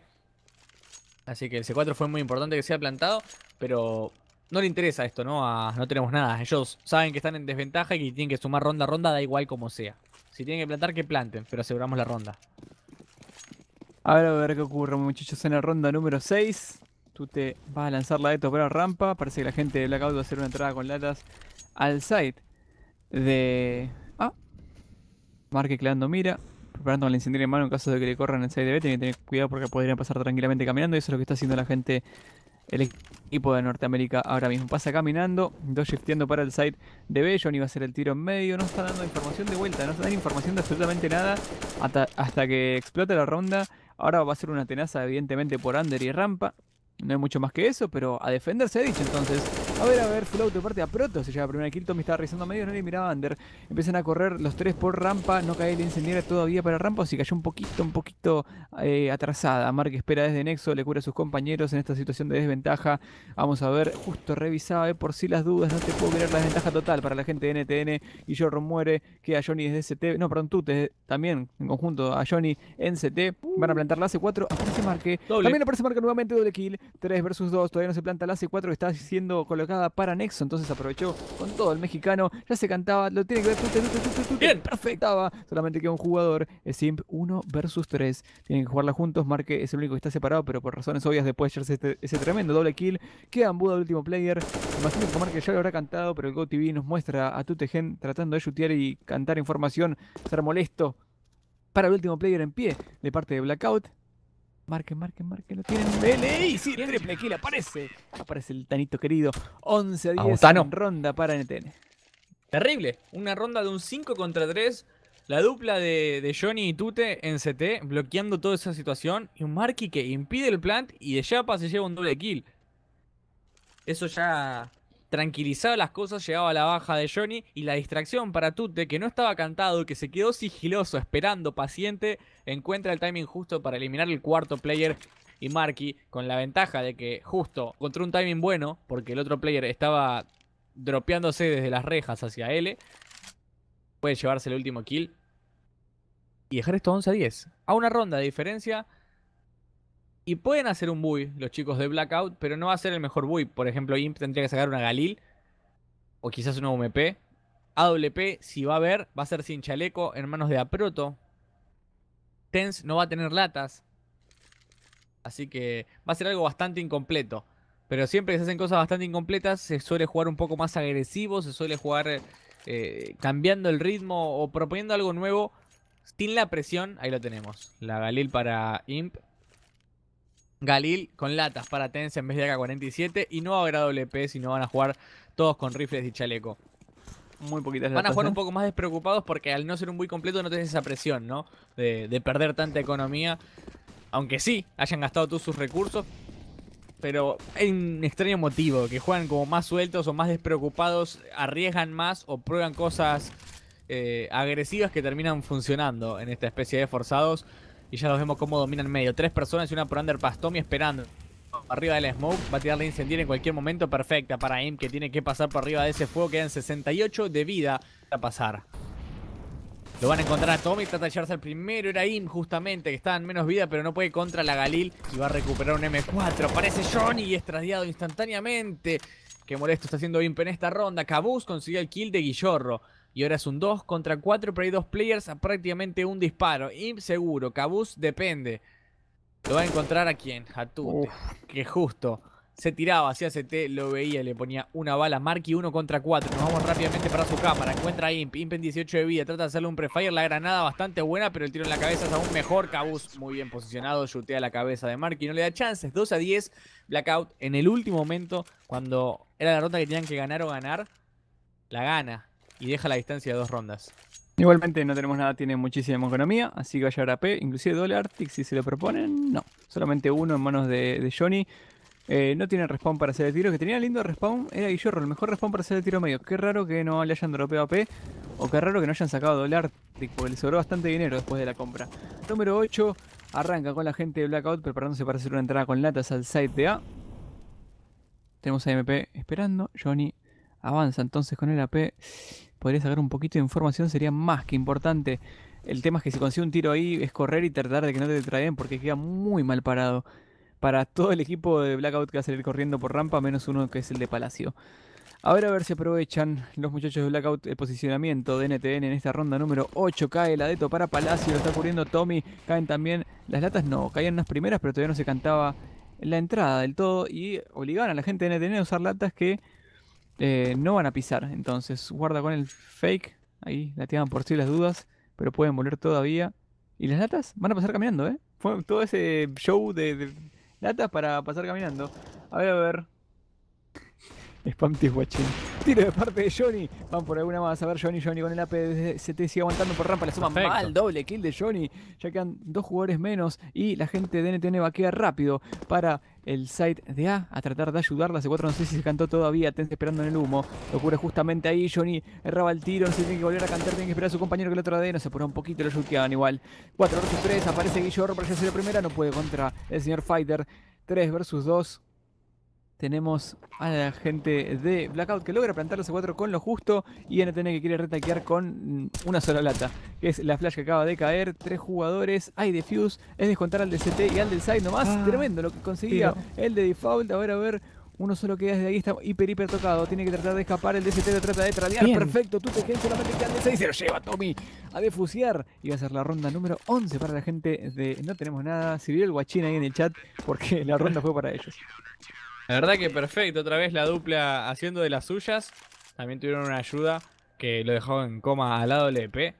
Así que el C4 fue muy importante que sea plantado, pero no le interesa esto, ¿no? no tenemos nada. Ellos saben que están en desventaja y que tienen que sumar ronda a ronda, da igual como sea. Si tienen que plantar, que planten, pero aseguramos la ronda. A ver a ver qué ocurre, muchachos, en la ronda número 6. Tú te vas a lanzar la de para rampa. Parece que la gente de Blackout va a hacer una entrada con latas al site de Ah, Marque creando mira. Preparando la incendio en mano en caso de que le corran el site de B. tiene que tener cuidado porque podrían pasar tranquilamente caminando. Y eso es lo que está haciendo la gente, el equipo de Norteamérica ahora mismo. Pasa caminando, dos shifteando para el site de B. Johnny va a ser el tiro en medio. No está dando información de vuelta. No está dando información de absolutamente nada hasta, hasta que explote la ronda. Ahora va a ser una tenaza, evidentemente, por Under y Rampa. No hay mucho más que eso, pero a defenderse dicho entonces. A ver, a ver, full de parte a Proto. Se lleva primera kill. Tommy estaba rezando a medio, no le miraba a Empiezan a correr los tres por rampa. No cae el incendiario todavía para rampa. Así cayó un poquito, un poquito eh, atrasada. Mark espera desde Nexo. Le cura a sus compañeros en esta situación de desventaja. Vamos a ver, justo revisaba eh, por si las dudas. No te puedo creer la desventaja total para la gente de NTN. Y Jorro muere. Queda Johnny desde CT. No, perdón, tú eh, también en conjunto a Johnny en CT. Van a plantar la C4. Aparece Marque. También aparece Marque nuevamente doble kill. 3 versus 2, todavía no se planta la C4 que está siendo colocada para Nexo, entonces aprovechó con todo el mexicano, ya se cantaba, lo tiene que ver, bien, perfectaba, solamente queda un jugador, es Simp 1 versus 3, tienen que jugarla juntos, Marque es el único que está separado, pero por razones obvias después de ese, ese tremendo doble kill, queda Ambuda el último player, imagino que Marque ya lo habrá cantado, pero el GoTV nos muestra a Tutegen tratando de shutear y cantar información, ser molesto para el último player en pie de parte de Blackout, Marque, marque, marque. Lo tienen. ¡Y Sí, triple kill. Aparece. Aparece el Tanito querido. 11 a 10 en ronda para NTN. Terrible. Una ronda de un 5 contra 3. La dupla de, Johnny y Tute en CT bloqueando toda esa situación. Y un Marky que impide el plant y de Yapa se lleva un doble kill. Eso ya tranquilizaba las cosas, llegaba la baja de Johnny y la distracción para Tute, que no estaba cantado, que se quedó sigiloso, esperando, paciente, encuentra el timing justo para eliminar el cuarto player y Marky, con la ventaja de que justo encontró un timing bueno, porque el otro player estaba dropeándose desde las rejas hacia L, puede llevarse el último kill y dejar esto 11 a 10. A una ronda de diferencia y pueden hacer un buy los chicos de Blackout, pero no va a ser el mejor buy. Por ejemplo, Imp tendría que sacar una Galil o quizás una UMP. AWP, si va a haber, va a ser sin chaleco en manos de Aproto. Tens no va a tener latas. Así que va a ser algo bastante incompleto. Pero siempre que se hacen cosas bastante incompletas, se suele jugar un poco más agresivo, se suele jugar eh, cambiando el ritmo o proponiendo algo nuevo. Sin la presión, ahí lo tenemos. La Galil para Imp, Galil con latas para Tense en vez de AK-47 y no habrá WP, no van a jugar todos con rifles y chaleco. Muy poquitas Van a jugar ¿eh? un poco más despreocupados porque al no ser un muy completo no tenés esa presión, ¿no? De, perder tanta economía. Aunque sí, hayan gastado todos sus recursos. Pero hay un extraño motivo, que juegan como más sueltos o más despreocupados, arriesgan más o prueban cosas eh, agresivas que terminan funcionando en esta especie de forzados. Y ya los vemos cómo dominan medio. Tres personas y una por underpass. Tommy esperando. Arriba del smoke, va a tirarle incendiar en cualquier momento. Perfecta para Im que tiene que pasar por arriba de ese fuego. Quedan 68 de vida para pasar. Lo van a encontrar a Tommy, trata de echarse al primero, era Im justamente, que estaba en menos vida, pero no puede contra la Galil y va a recuperar un M4. Aparece Johnny y instantáneamente. Qué molesto está haciendo Imp en esta ronda. Cabuz consigue el kill de Guillorro y ahora es un 2 contra 4, pero hay dos players a prácticamente un disparo. Imp seguro, Cabuz depende. Lo va a encontrar a quién, a Tute, que justo se tiraba hacia CT, lo veía, le ponía una bala. Marky 1 contra 4. Nos vamos rápidamente para su cámara. Encuentra a Imp. Imp en 18 de vida. Trata de hacerle un prefire. La granada bastante buena, pero el tiro en la cabeza es aún mejor. Cabuz muy bien posicionado. a la cabeza de Marky. No le da chances. 2 a 10. Blackout en el último momento, cuando era la ronda que tenían que ganar o ganar, la gana y deja la distancia de dos rondas. Igualmente no tenemos nada, tiene muchísima economía, así que va a AP, inclusive Dollar Tick si se lo proponen, no. Solamente uno en manos de, Johnny. Eh, no tiene respawn para hacer el tiro, que tenía lindo respawn, era Guillorro, el mejor respawn para hacer el tiro medio. Qué raro que no le hayan dropeado AP, o qué raro que no hayan sacado dólar, porque le sobró bastante dinero después de la compra. Número 8, arranca con la gente de Blackout preparándose para hacer una entrada con latas al site de A. Tenemos a MP esperando, Johnny avanza entonces con el AP. Podría sacar un poquito de información, sería más que importante. El tema es que si consigue un tiro ahí es correr y tratar de que no te traen porque queda muy mal parado. Para todo el equipo de Blackout que va a salir corriendo por rampa, menos uno que es el de Palacio. Ahora a ver si aprovechan los muchachos de Blackout el posicionamiento de NTN en esta ronda número 8. Cae el adeto para Palacio, lo está ocurriendo Tommy. Caen también las latas, no, caían las primeras, pero todavía no se cantaba la entrada del todo. Y obligaban a la gente de NTN a usar latas que eh, no van a pisar, entonces guarda con el fake. Ahí tiran por sí las dudas, pero pueden volver todavía. Y las latas van a pasar caminando, ¿eh? Fue todo ese show de, latas para pasar caminando. A ver, a ver. Spam Watching. Tiro de parte de Johnny. Van por alguna más. A ver, Johnny, Johnny con el AP de CT sigue aguantando por rampa. Le suman mal doble kill de Johnny. Ya quedan dos jugadores menos. Y la gente de NTN vaquea rápido para el side de A a tratar de ayudarla. c 4 no sé si se cantó todavía, Tense esperando en el humo. Lo cubre justamente ahí, Johnny erraba el tiro, no tiene que volver a cantar, tiene que esperar a su compañero que lo otro de, no se pone un poquito, lo yukeaban igual. 4 versus 3, aparece Guillermo para hacer la primera, no puede contra el señor Fighter. 3 versus 2. Tenemos a la gente de Blackout que logra plantar los cuatro 4 con lo justo y NTN que quiere retaquear con mm, una sola lata, que es la flash que acaba de caer. Tres jugadores, hay defuse, es descontar al de y al del side nomás. Ah, Tremendo lo que conseguía el de default. A ver, a ver. Uno solo queda desde ahí, está hiper, hiper tocado. Tiene que tratar de escapar. El DCT lo trata de tradear. Perfecto. Tú te quedas solamente al y Se lo lleva Tommy a defusiar. Y va a ser la ronda número 11 para la gente de No Tenemos Nada. Si vio el guachín ahí en el chat, porque la ronda fue para ellos. La verdad que perfecto, otra vez la dupla haciendo de las suyas. También tuvieron una ayuda que lo dejó en coma al lado del EP.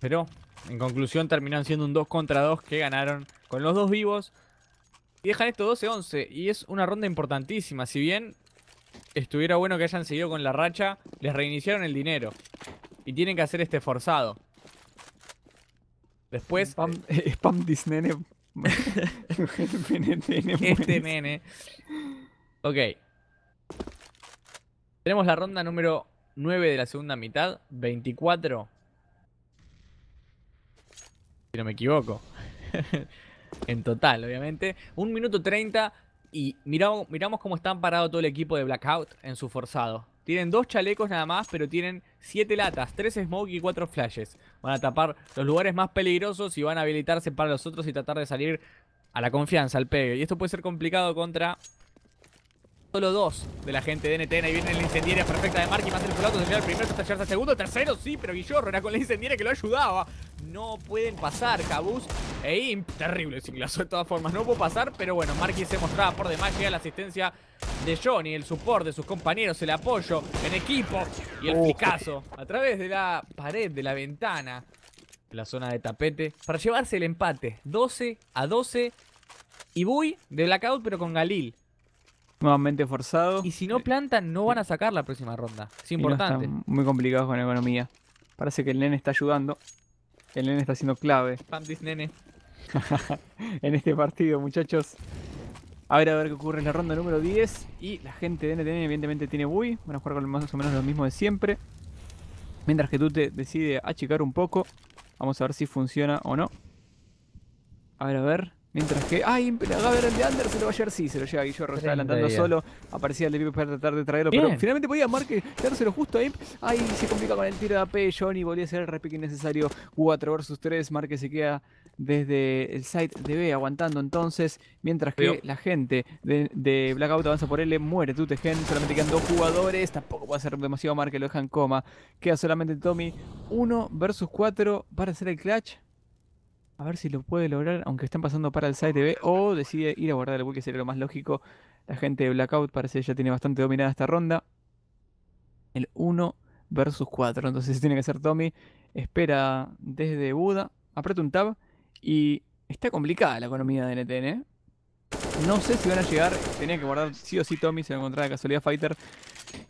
Pero en conclusión terminaron siendo un 2 contra 2 que ganaron con los dos vivos. Y dejan esto 12-11. Y es una ronda importantísima. Si bien estuviera bueno que hayan seguido con la racha, les reiniciaron el dinero. Y tienen que hacer este forzado. Después... Spam, spam this nene. este pues. nene. Ok. Tenemos la ronda número 9 de la segunda mitad. 24. Si no me equivoco. en total, obviamente. Un minuto 30 y miramos, miramos cómo están parado todo el equipo de Blackout en su forzado. Tienen dos chalecos nada más, pero tienen siete latas, tres smoke y cuatro flashes. Van a tapar los lugares más peligrosos y van a habilitarse para los otros y tratar de salir a la confianza, al pegue. Y esto puede ser complicado contra solo dos de la gente de NTN. y viene la incendiaria perfecta de Marky. Más el fulato se el primero, se al segundo, tercero, sí, pero Guillorro era con la incendiaria que lo ayudaba. No pueden pasar, Cabús e Imp. Terrible singlazo de todas formas. No pudo pasar, pero bueno, Marky se mostraba por demás. Llega la asistencia de Johnny, el support de sus compañeros, el apoyo en equipo y el picazo a través de la pared, de la ventana, la zona de tapete, para llevarse el empate. 12 a 12. Y Bui de Blackout, pero con Galil. Nuevamente forzado. Y si no eh, plantan, no van a sacar la próxima ronda. Es importante. muy complicados con la economía. Parece que el nene está ayudando. El nene está siendo clave. Pantis nene. en este partido, muchachos. A ver, a ver qué ocurre en la ronda número 10. Y la gente de NTN evidentemente tiene bui Van a jugar con más o menos lo mismo de siempre. Mientras que tú te decide achicar un poco. Vamos a ver si funciona o no. A ver, a ver. Mientras que. ¡Ay! le ver el de Anders, se lo va a llevar. Sí, se lo lleva Guillermo, está adelantando solo. Aparecía el de Pipe para tratar de traerlo, pero finalmente podía Marque dárselo justo a Imp. ¡Ay! Se complica con el tiro de AP. Johnny volvía a hacer el repique innecesario. 4 versus 3. Marque se queda desde el site de B aguantando entonces. Mientras que la gente de, Blackout avanza por L. Muere Tutegen. Solamente quedan dos jugadores. Tampoco puede ser demasiado Marque, lo dejan coma. Queda solamente Tommy. 1 versus 4 para hacer el clutch. A ver si lo puede lograr, aunque están pasando para el site B. o decide ir a guardar el buque, que sería lo más lógico. La gente de Blackout parece que ya tiene bastante dominada esta ronda. El 1 versus 4. Entonces tiene que ser Tommy. Espera desde Buda. Apreta un tab. Y está complicada la economía de NTN. ¿eh? No sé si van a llegar. Tenía que guardar sí o sí Tommy. Se va a encontrar casualidad Fighter.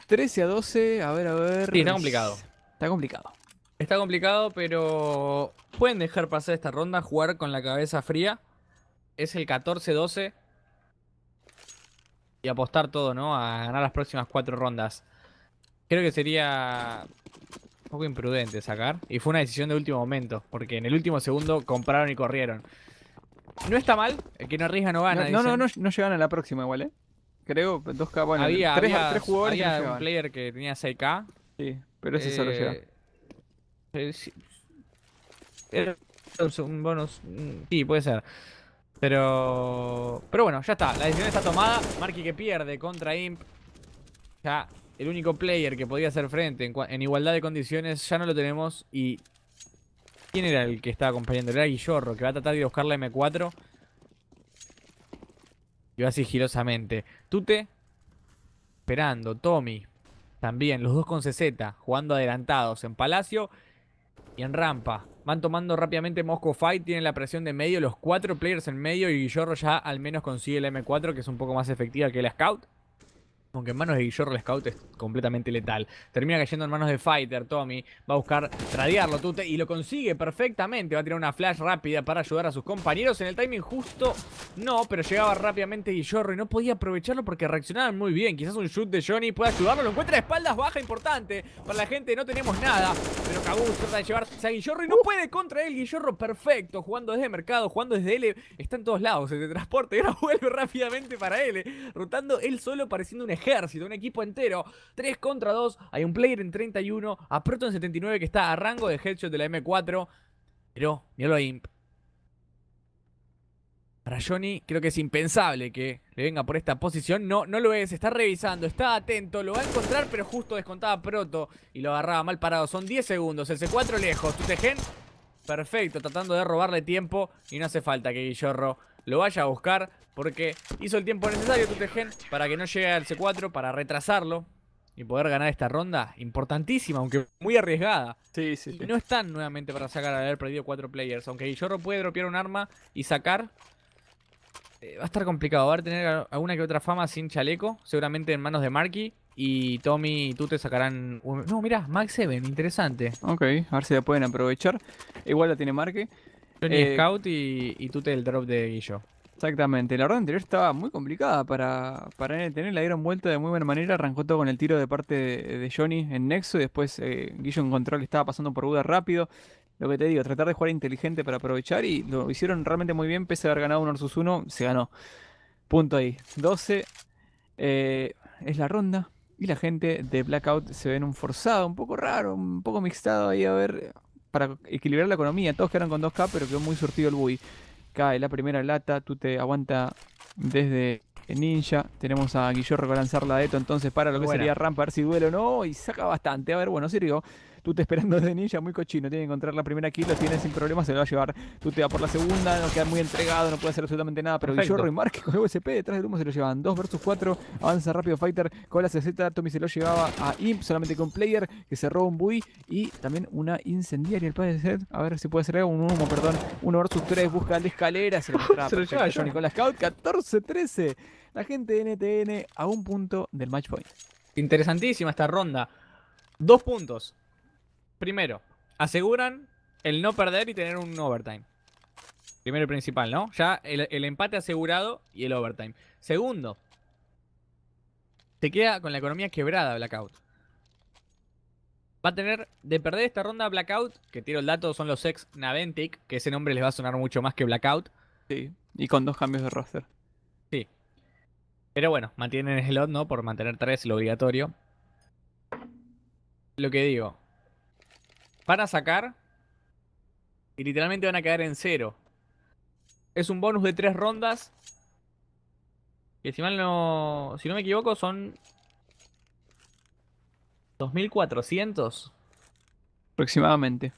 13 a 12. A ver, a ver. Sí, está complicado. Está complicado. Está complicado, pero pueden dejar pasar esta ronda, jugar con la cabeza fría. Es el 14-12. Y apostar todo, ¿no? A ganar las próximas cuatro rondas. Creo que sería un poco imprudente sacar. Y fue una decisión de último momento, porque en el último segundo compraron y corrieron. No está mal, el que no arriesga no gana. No, no, no, no, llegan a la próxima igual, ¿eh? Creo, 2K, bueno, había, tres jugadores. un player que tenía 6K. Sí, pero ese solo eh, llega. Eh, eh, bonus mm, sí, puede ser. Pero. Pero bueno, ya está. La decisión está tomada. Marky que pierde contra Imp. Ya el único player que podía hacer frente en, igualdad de condiciones ya no lo tenemos. Y. ¿Quién era el que estaba acompañando? Era Guillorro, que va a tratar de buscar la M4. Y va sigilosamente. Tute. Esperando. Tommy. También. Los dos con CZ. Jugando adelantados en Palacio y en rampa. Van tomando rápidamente Moscow Fight, tienen la presión de medio, los cuatro players en medio y Guillorro ya al menos consigue el M4 que es un poco más efectiva que la Scout aunque en manos de Guillorro el scout es completamente letal. Termina cayendo en manos de Fighter, Tommy. Va a buscar tradearlo Tute y lo consigue perfectamente. Va a tirar una flash rápida para ayudar a sus compañeros. En el timing justo no, pero llegaba rápidamente Guillorro y no podía aprovecharlo porque reaccionaban muy bien. Quizás un shoot de Johnny pueda ayudarlo. Lo encuentra de espaldas baja, importante. Para la gente no tenemos nada, pero Cabuz trata de llevarse a Guillorro y no puede contra él. Guillorro perfecto, jugando desde mercado, jugando desde L. Está en todos lados, se transporte. Y ahora vuelve rápidamente para L, rotando él solo pareciendo un ejército ejército, un equipo entero. 3 contra 2, hay un player en 31, a en 79 que está a rango de headshot de la M4. Pero, míralo a Imp. Para Johnny creo que es impensable que le venga por esta posición. No, no lo es. Está revisando, está atento. Lo va a encontrar, pero justo descontaba Proto y lo agarraba mal parado. Son 10 segundos. El C4 lejos. Tutegen, perfecto. Tratando de robarle tiempo y no hace falta que Guillorro lo vaya a buscar porque hizo el tiempo necesario Tutegen para que no llegue al C4, para retrasarlo y poder ganar esta ronda importantísima, aunque muy arriesgada. Sí, sí, sí. Y no están nuevamente para sacar al haber perdido cuatro players, aunque Guillorro puede dropear un arma y sacar... Eh, va a estar complicado, va a tener alguna que otra fama sin chaleco, seguramente en manos de Marky, y Tommy y tú te sacarán... No, mira Max 7, interesante. Ok, a ver si la pueden aprovechar. Igual la tiene Marky. Johnny eh, Scout y, tú te el drop de Guillo. Exactamente, la ronda anterior estaba muy complicada para, para tener. la dieron vuelta de muy buena manera, arrancó todo con el tiro de parte de, Johnny en Nexo y después eh, Guillo encontró que estaba pasando por Buda rápido. Lo que te digo, tratar de jugar inteligente para aprovechar y lo hicieron realmente muy bien, pese a haber ganado un Orsus 1, se ganó. Punto ahí. 12 eh, es la ronda y la gente de Blackout se ven un forzado, un poco raro, un poco mixtado ahí a ver para equilibrar la economía. Todos quedaron con 2K, pero quedó muy surtido el Bui. Cae la primera lata, tú te aguanta desde Ninja. Tenemos a Guillorro con lanzar la Deto entonces para lo que sería rampa, a ver si duele o no. Y saca bastante. A ver, bueno, sirvió tú te esperando de ninja, muy cochino. Tiene que encontrar la primera kill, lo tiene sin problema, se lo va a llevar. tú te va por la segunda, no queda muy entregado, no puede hacer absolutamente nada. Pero Guillorro y Marque con el USP detrás del humo se lo llevan. 2 versus 4, avanza rápido Fighter con la CZ. Tommy se lo llevaba a Imp, solamente con Player, que se cerró un bui y también una incendiaria. El padre a ver si puede ser un humo, perdón. 1 versus 3, busca la escalera, se lo se lo lleva Johnny con la Scout, 14-13. La gente de NTN a un punto del match point. Interesantísima esta ronda. Dos puntos primero, aseguran el no perder y tener un overtime. Primero y principal, ¿no? Ya el, empate asegurado y el overtime. Segundo, te queda con la economía quebrada Blackout. Va a tener, de perder esta ronda Blackout, que tiro el dato, son los ex Naventic, que ese nombre les va a sonar mucho más que Blackout. Sí, y con dos cambios de roster. Sí. Pero bueno, mantienen el slot, ¿no? Por mantener tres, lo obligatorio. Lo que digo, Van a sacar y literalmente van a quedar en cero. Es un bonus de tres rondas. Que si mal no. Si no me equivoco, son. 2400. Aproximadamente.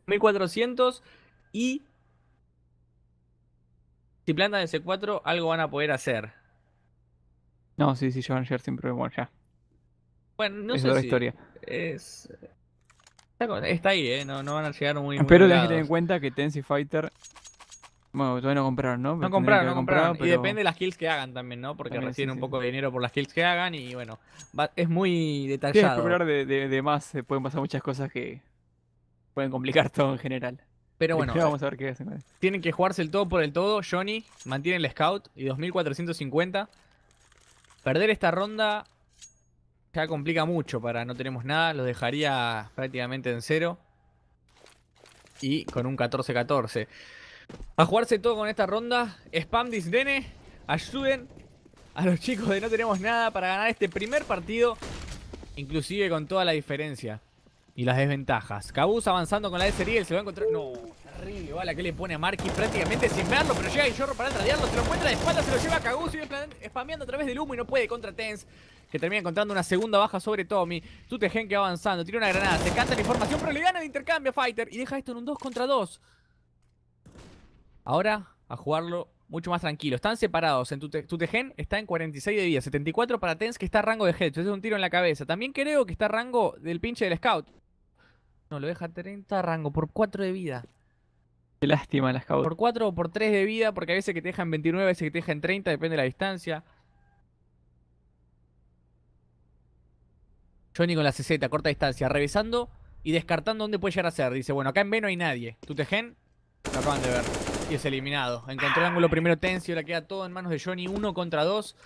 2400 y. Si plantan ese 4 algo van a poder hacer. No, sí, sí, yo van a llegar sin ya. Bueno, no sé. si historia. Es Está ahí, ¿eh? no, no van a llegar muy. Espero que tener en cuenta que Tensi Fighter. Bueno, todavía no compraron, ¿no? no compraron, no compraron. Y depende de las kills que hagan también, ¿no? Porque reciben un poco de dinero por las kills que hagan y bueno, es muy detallado. Sí, de, de, de, más, pueden pasar muchas cosas que pueden complicar todo en general. Pero este, bueno, vamos eh, a ver qué hacen. Tienen que jugarse el todo por el todo. Johnny mantiene el scout y 2450. Perder esta ronda ya complica mucho para no tenemos nada. Los dejaría prácticamente en cero. Y con un 14-14. A jugarse todo con esta ronda. Spam disdene. Ayuden a los chicos de no tenemos nada para ganar este primer partido. Inclusive con toda la diferencia. Y las desventajas. Cabuz avanzando con la de Se va a encontrar... No, terrible bala que le pone a Marquis prácticamente sin verlo. Pero llega lloró para tradearlo. Se lo encuentra de espalda. Se lo lleva a Cabuz. Y viene spameando a través del humo y no puede contra Tens que termina encontrando una segunda baja sobre Tommy. Tutegen que va avanzando, tira una granada, se canta la información, pero le gana el intercambio a Fighter y deja esto en un 2 contra 2. Ahora a jugarlo mucho más tranquilo. Están separados. En Tutegen está en 46 de vida, 74 para Tens, que está a rango de headshot. Es un tiro en la cabeza. También creo que está a rango del pinche del scout. No, lo deja 30 a rango por 4 de vida. Qué lástima el scout. Por 4 o por 3 de vida, porque a veces que te dejan 29, a veces que te dejan 30, depende de la distancia. Johnny con la CZ, corta distancia, revisando y descartando dónde puede llegar a ser. Dice, bueno, acá en B no hay nadie. gen, lo acaban de ver. Y es eliminado. Encontró el ángulo primero Tensio, ahora queda todo en manos de Johnny, uno contra dos.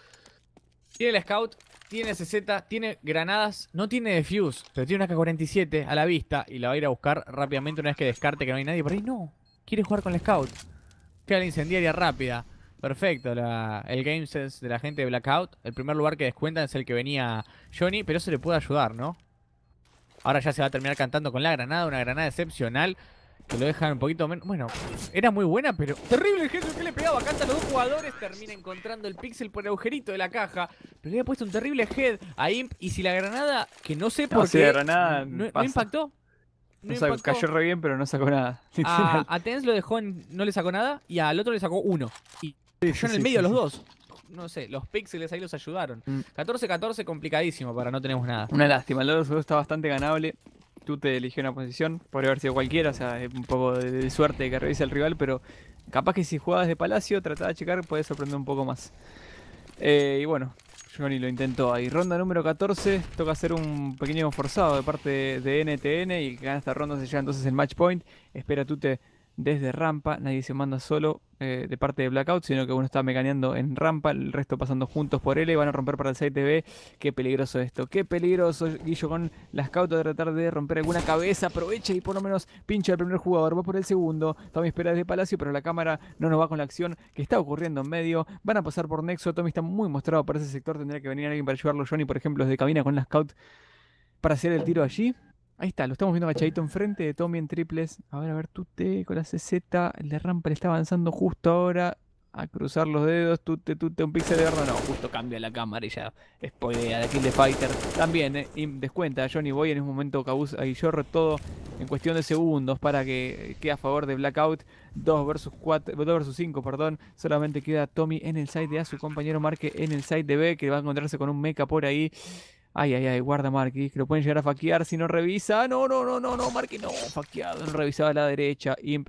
Tiene el scout, tiene CZ, tiene granadas, no tiene defuse, pero tiene una K-47 a la vista y la va a ir a buscar rápidamente una vez que descarte que no hay nadie. Por ahí no, quiere jugar con el scout. Queda la incendiaria rápida. Perfecto, el game sense de la gente de Blackout. El primer lugar que descuentan es el que venía Johnny, pero se le puede ayudar, ¿no? Ahora ya se va a terminar cantando con la granada, una granada excepcional. Que lo dejan un poquito menos... Bueno, era muy buena, pero... Terrible el gesto que le pegaba. Canta los dos jugadores. Termina encontrando el pixel por el agujerito de la caja. Pero le había puesto un terrible head a Imp. Y si la granada, que no sé por qué... granada no, impactó. No, cayó re bien, pero no sacó nada. A, a lo dejó en... No le sacó nada. Y al otro le sacó uno. Y yo en el medio los dos. No sé, los píxeles ahí los ayudaron. 14-14 mm. complicadísimo para no tenemos nada. Una lástima, el lado está bastante ganable. Tú te eligió una posición, podría haber sido cualquiera, o sea, un poco de, suerte que revisa el rival, pero capaz que si jugabas de palacio, trataba de checar, puede sorprender un poco más. Eh, y bueno, Johnny lo intentó ahí. Ronda número 14, toca hacer un pequeño forzado de parte de, NTN y gana esta ronda, se lleva entonces el match point. Espera tú te desde rampa. Nadie se manda solo eh, de parte de Blackout, sino que uno está mecaneando en rampa, el resto pasando juntos por él y van a romper para el 6 B. Qué peligroso esto, qué peligroso. Guillo con las cautas de tratar de romper alguna cabeza. Aprovecha y por lo menos pincha el primer jugador. Va por el segundo. Tommy espera desde Palacio, pero la cámara no nos va con la acción que está ocurriendo en medio. Van a pasar por Nexo. Tommy está muy mostrado para ese sector. Tendría que venir alguien para ayudarlo. Johnny, por ejemplo, de cabina con las scout para hacer el tiro allí. Ahí está, lo estamos viendo agachadito enfrente de Tommy en triples. A ver, a ver, Tute con la CZ. La rampa le está avanzando justo ahora. A cruzar los dedos, tute, tute, un pixel de verdad. No, justo cambia la cámara y ya spoilea de Kill the Fighter. También eh, descuenta Johnny Boy en un momento Cabuz y yo todo en cuestión de segundos para que eh, quede a favor de Blackout. 2 versus, 4, 2 versus 5, perdón. Solamente queda Tommy en el side de A, su compañero Marque en el side de B, que va a encontrarse con un mecha por ahí. Ay, ay, ay, guarda Marky. que lo pueden llegar a faquear si no revisa. No, no, no, no, no, Marquis, no, faqueado, no revisaba a la derecha. Imp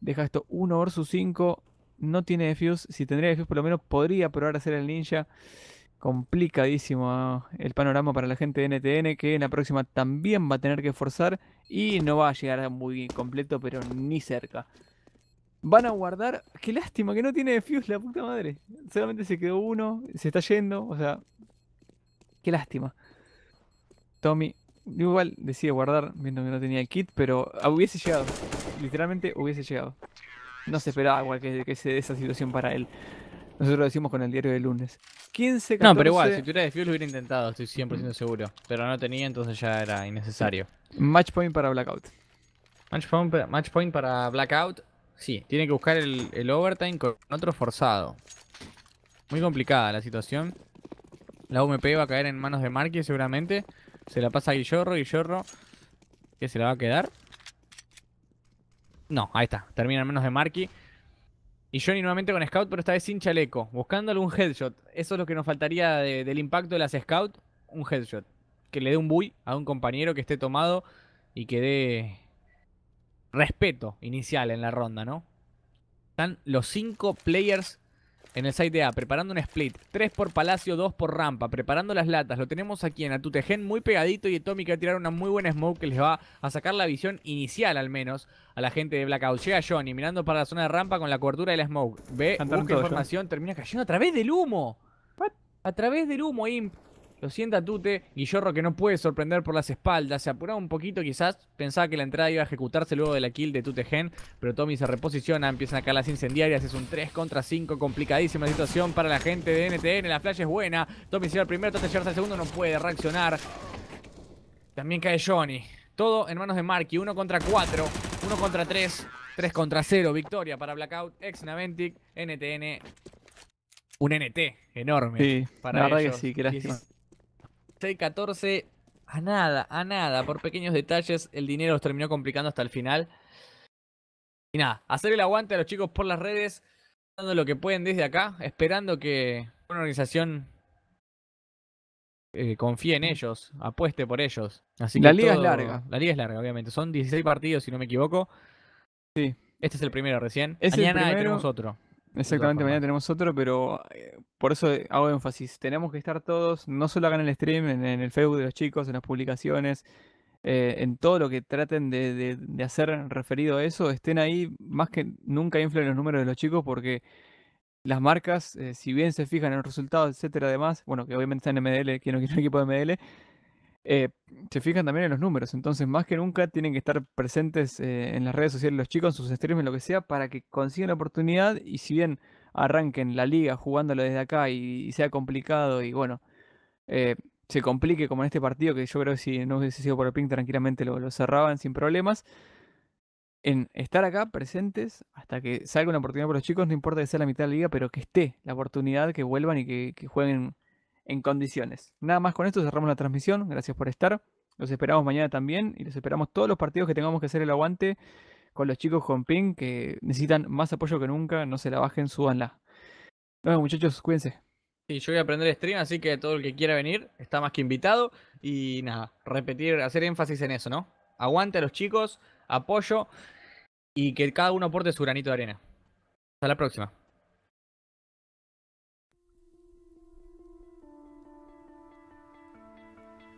deja esto 1 versus 5. No tiene defuse. Si tendría defuse, por lo menos podría probar a hacer el ninja. Complicadísimo ah, el panorama para la gente de NTN, que en la próxima también va a tener que forzar. Y no va a llegar muy completo, pero ni cerca. Van a guardar. Qué lástima que no tiene defuse la puta madre. Solamente se quedó uno, se está yendo. O sea, Qué lástima. Tommy igual decide guardar viendo que no tenía el kit, pero ah, hubiese llegado. Literalmente hubiese llegado. No se esperaba igual que, que se dé esa situación para él. Nosotros lo decimos con el diario del lunes. 15, No, pero igual, si tuviera Fuel lo hubiera intentado, estoy 100% seguro. Pero no tenía, entonces ya era innecesario. Match point para Blackout. Match point para, Blackout. Sí, tiene que buscar el, el overtime con otro forzado. Muy complicada la situación. La UMP va a caer en manos de Marky seguramente. Se la pasa a Guillorro, Guillorro. Que se la va a quedar. No, ahí está. Termina en manos de Marky. Y Johnny nuevamente con Scout, pero esta vez sin chaleco. Buscando algún headshot. Eso es lo que nos faltaría del impacto de las Scout. Un headshot. Que le dé un bui a un compañero que esté tomado y que dé respeto inicial en la ronda, ¿no? Están los cinco players en el site de A, preparando un split. 3 por Palacio, 2 por Rampa. Preparando las latas. Lo tenemos aquí en Atutejen muy pegadito y Atomic va a tirar una muy buena smoke que les va a sacar la visión inicial al menos a la gente de Blackout. Llega Johnny mirando para la zona de Rampa con la cobertura de la smoke. Ve, busca información, termina cayendo a través del humo. A través del humo, Imp. Lo sienta Tute, Guillorro que no puede sorprender por las espaldas, se apuraba un poquito quizás, pensaba que la entrada iba a ejecutarse luego de la kill de Tute Gen, pero Tommy se reposiciona, empiezan acá las incendiarias, es un 3 contra 5, complicadísima situación para la gente de NTN, la flash es buena, Tommy se va al primero, Tute de al segundo, no puede reaccionar. También cae Johnny, todo en manos de Marky, 1 contra 4, 1 contra 3, 3 contra 0, victoria para Blackout, ex Naventic, NTN, un NT enorme. Sí, para la verdad que sí, 6-14, a nada, a nada, por pequeños detalles, el dinero los terminó complicando hasta el final. Y nada, hacer el aguante a los chicos por las redes, dando lo que pueden desde acá, esperando que una organización eh, confíe en ellos, apueste por ellos. Así la liga es larga. La liga es larga, obviamente. Son 16 partidos, si no me equivoco. Sí. Este es el primero recién. Es Mañana el tenemos otro. Exactamente, mañana tenemos otro, pero eh, por eso eh, hago énfasis. Tenemos que estar todos, no solo acá en el stream, en, el Facebook de los chicos, en las publicaciones, eh, en todo lo que traten de, hacer referido a eso, estén ahí más que nunca inflen los números de los chicos porque las marcas, si bien se fijan en los resultados, etcétera, además, bueno, que obviamente están en MDL, que no quiere un equipo de MDL, eh, se fijan también en los números. Entonces, más que nunca tienen que estar presentes eh, en las redes sociales los chicos, sus streams, lo que sea, para que consigan la oportunidad. Y si bien arranquen la liga jugándolo desde acá y, sea complicado y bueno, eh, se complique como en este partido, que yo creo que si no hubiese sido por el ping, tranquilamente lo, cerraban sin problemas. En estar acá presentes hasta que salga una oportunidad para los chicos, no importa que sea la mitad de la liga, pero que esté la oportunidad, que vuelvan y que jueguen en condiciones. Nada más con esto cerramos la transmisión. Gracias por estar. Los esperamos mañana también y los esperamos todos los partidos que tengamos que hacer el aguante con los chicos con PIN que necesitan más apoyo que nunca. No se la bajen, súbanla. Nos vemos muchachos, cuídense. Sí, yo voy a aprender stream, así que todo el que quiera venir está más que invitado. Y nada, repetir, hacer énfasis en eso, ¿no? Aguante a los chicos, apoyo y que cada uno aporte su granito de arena. Hasta la próxima.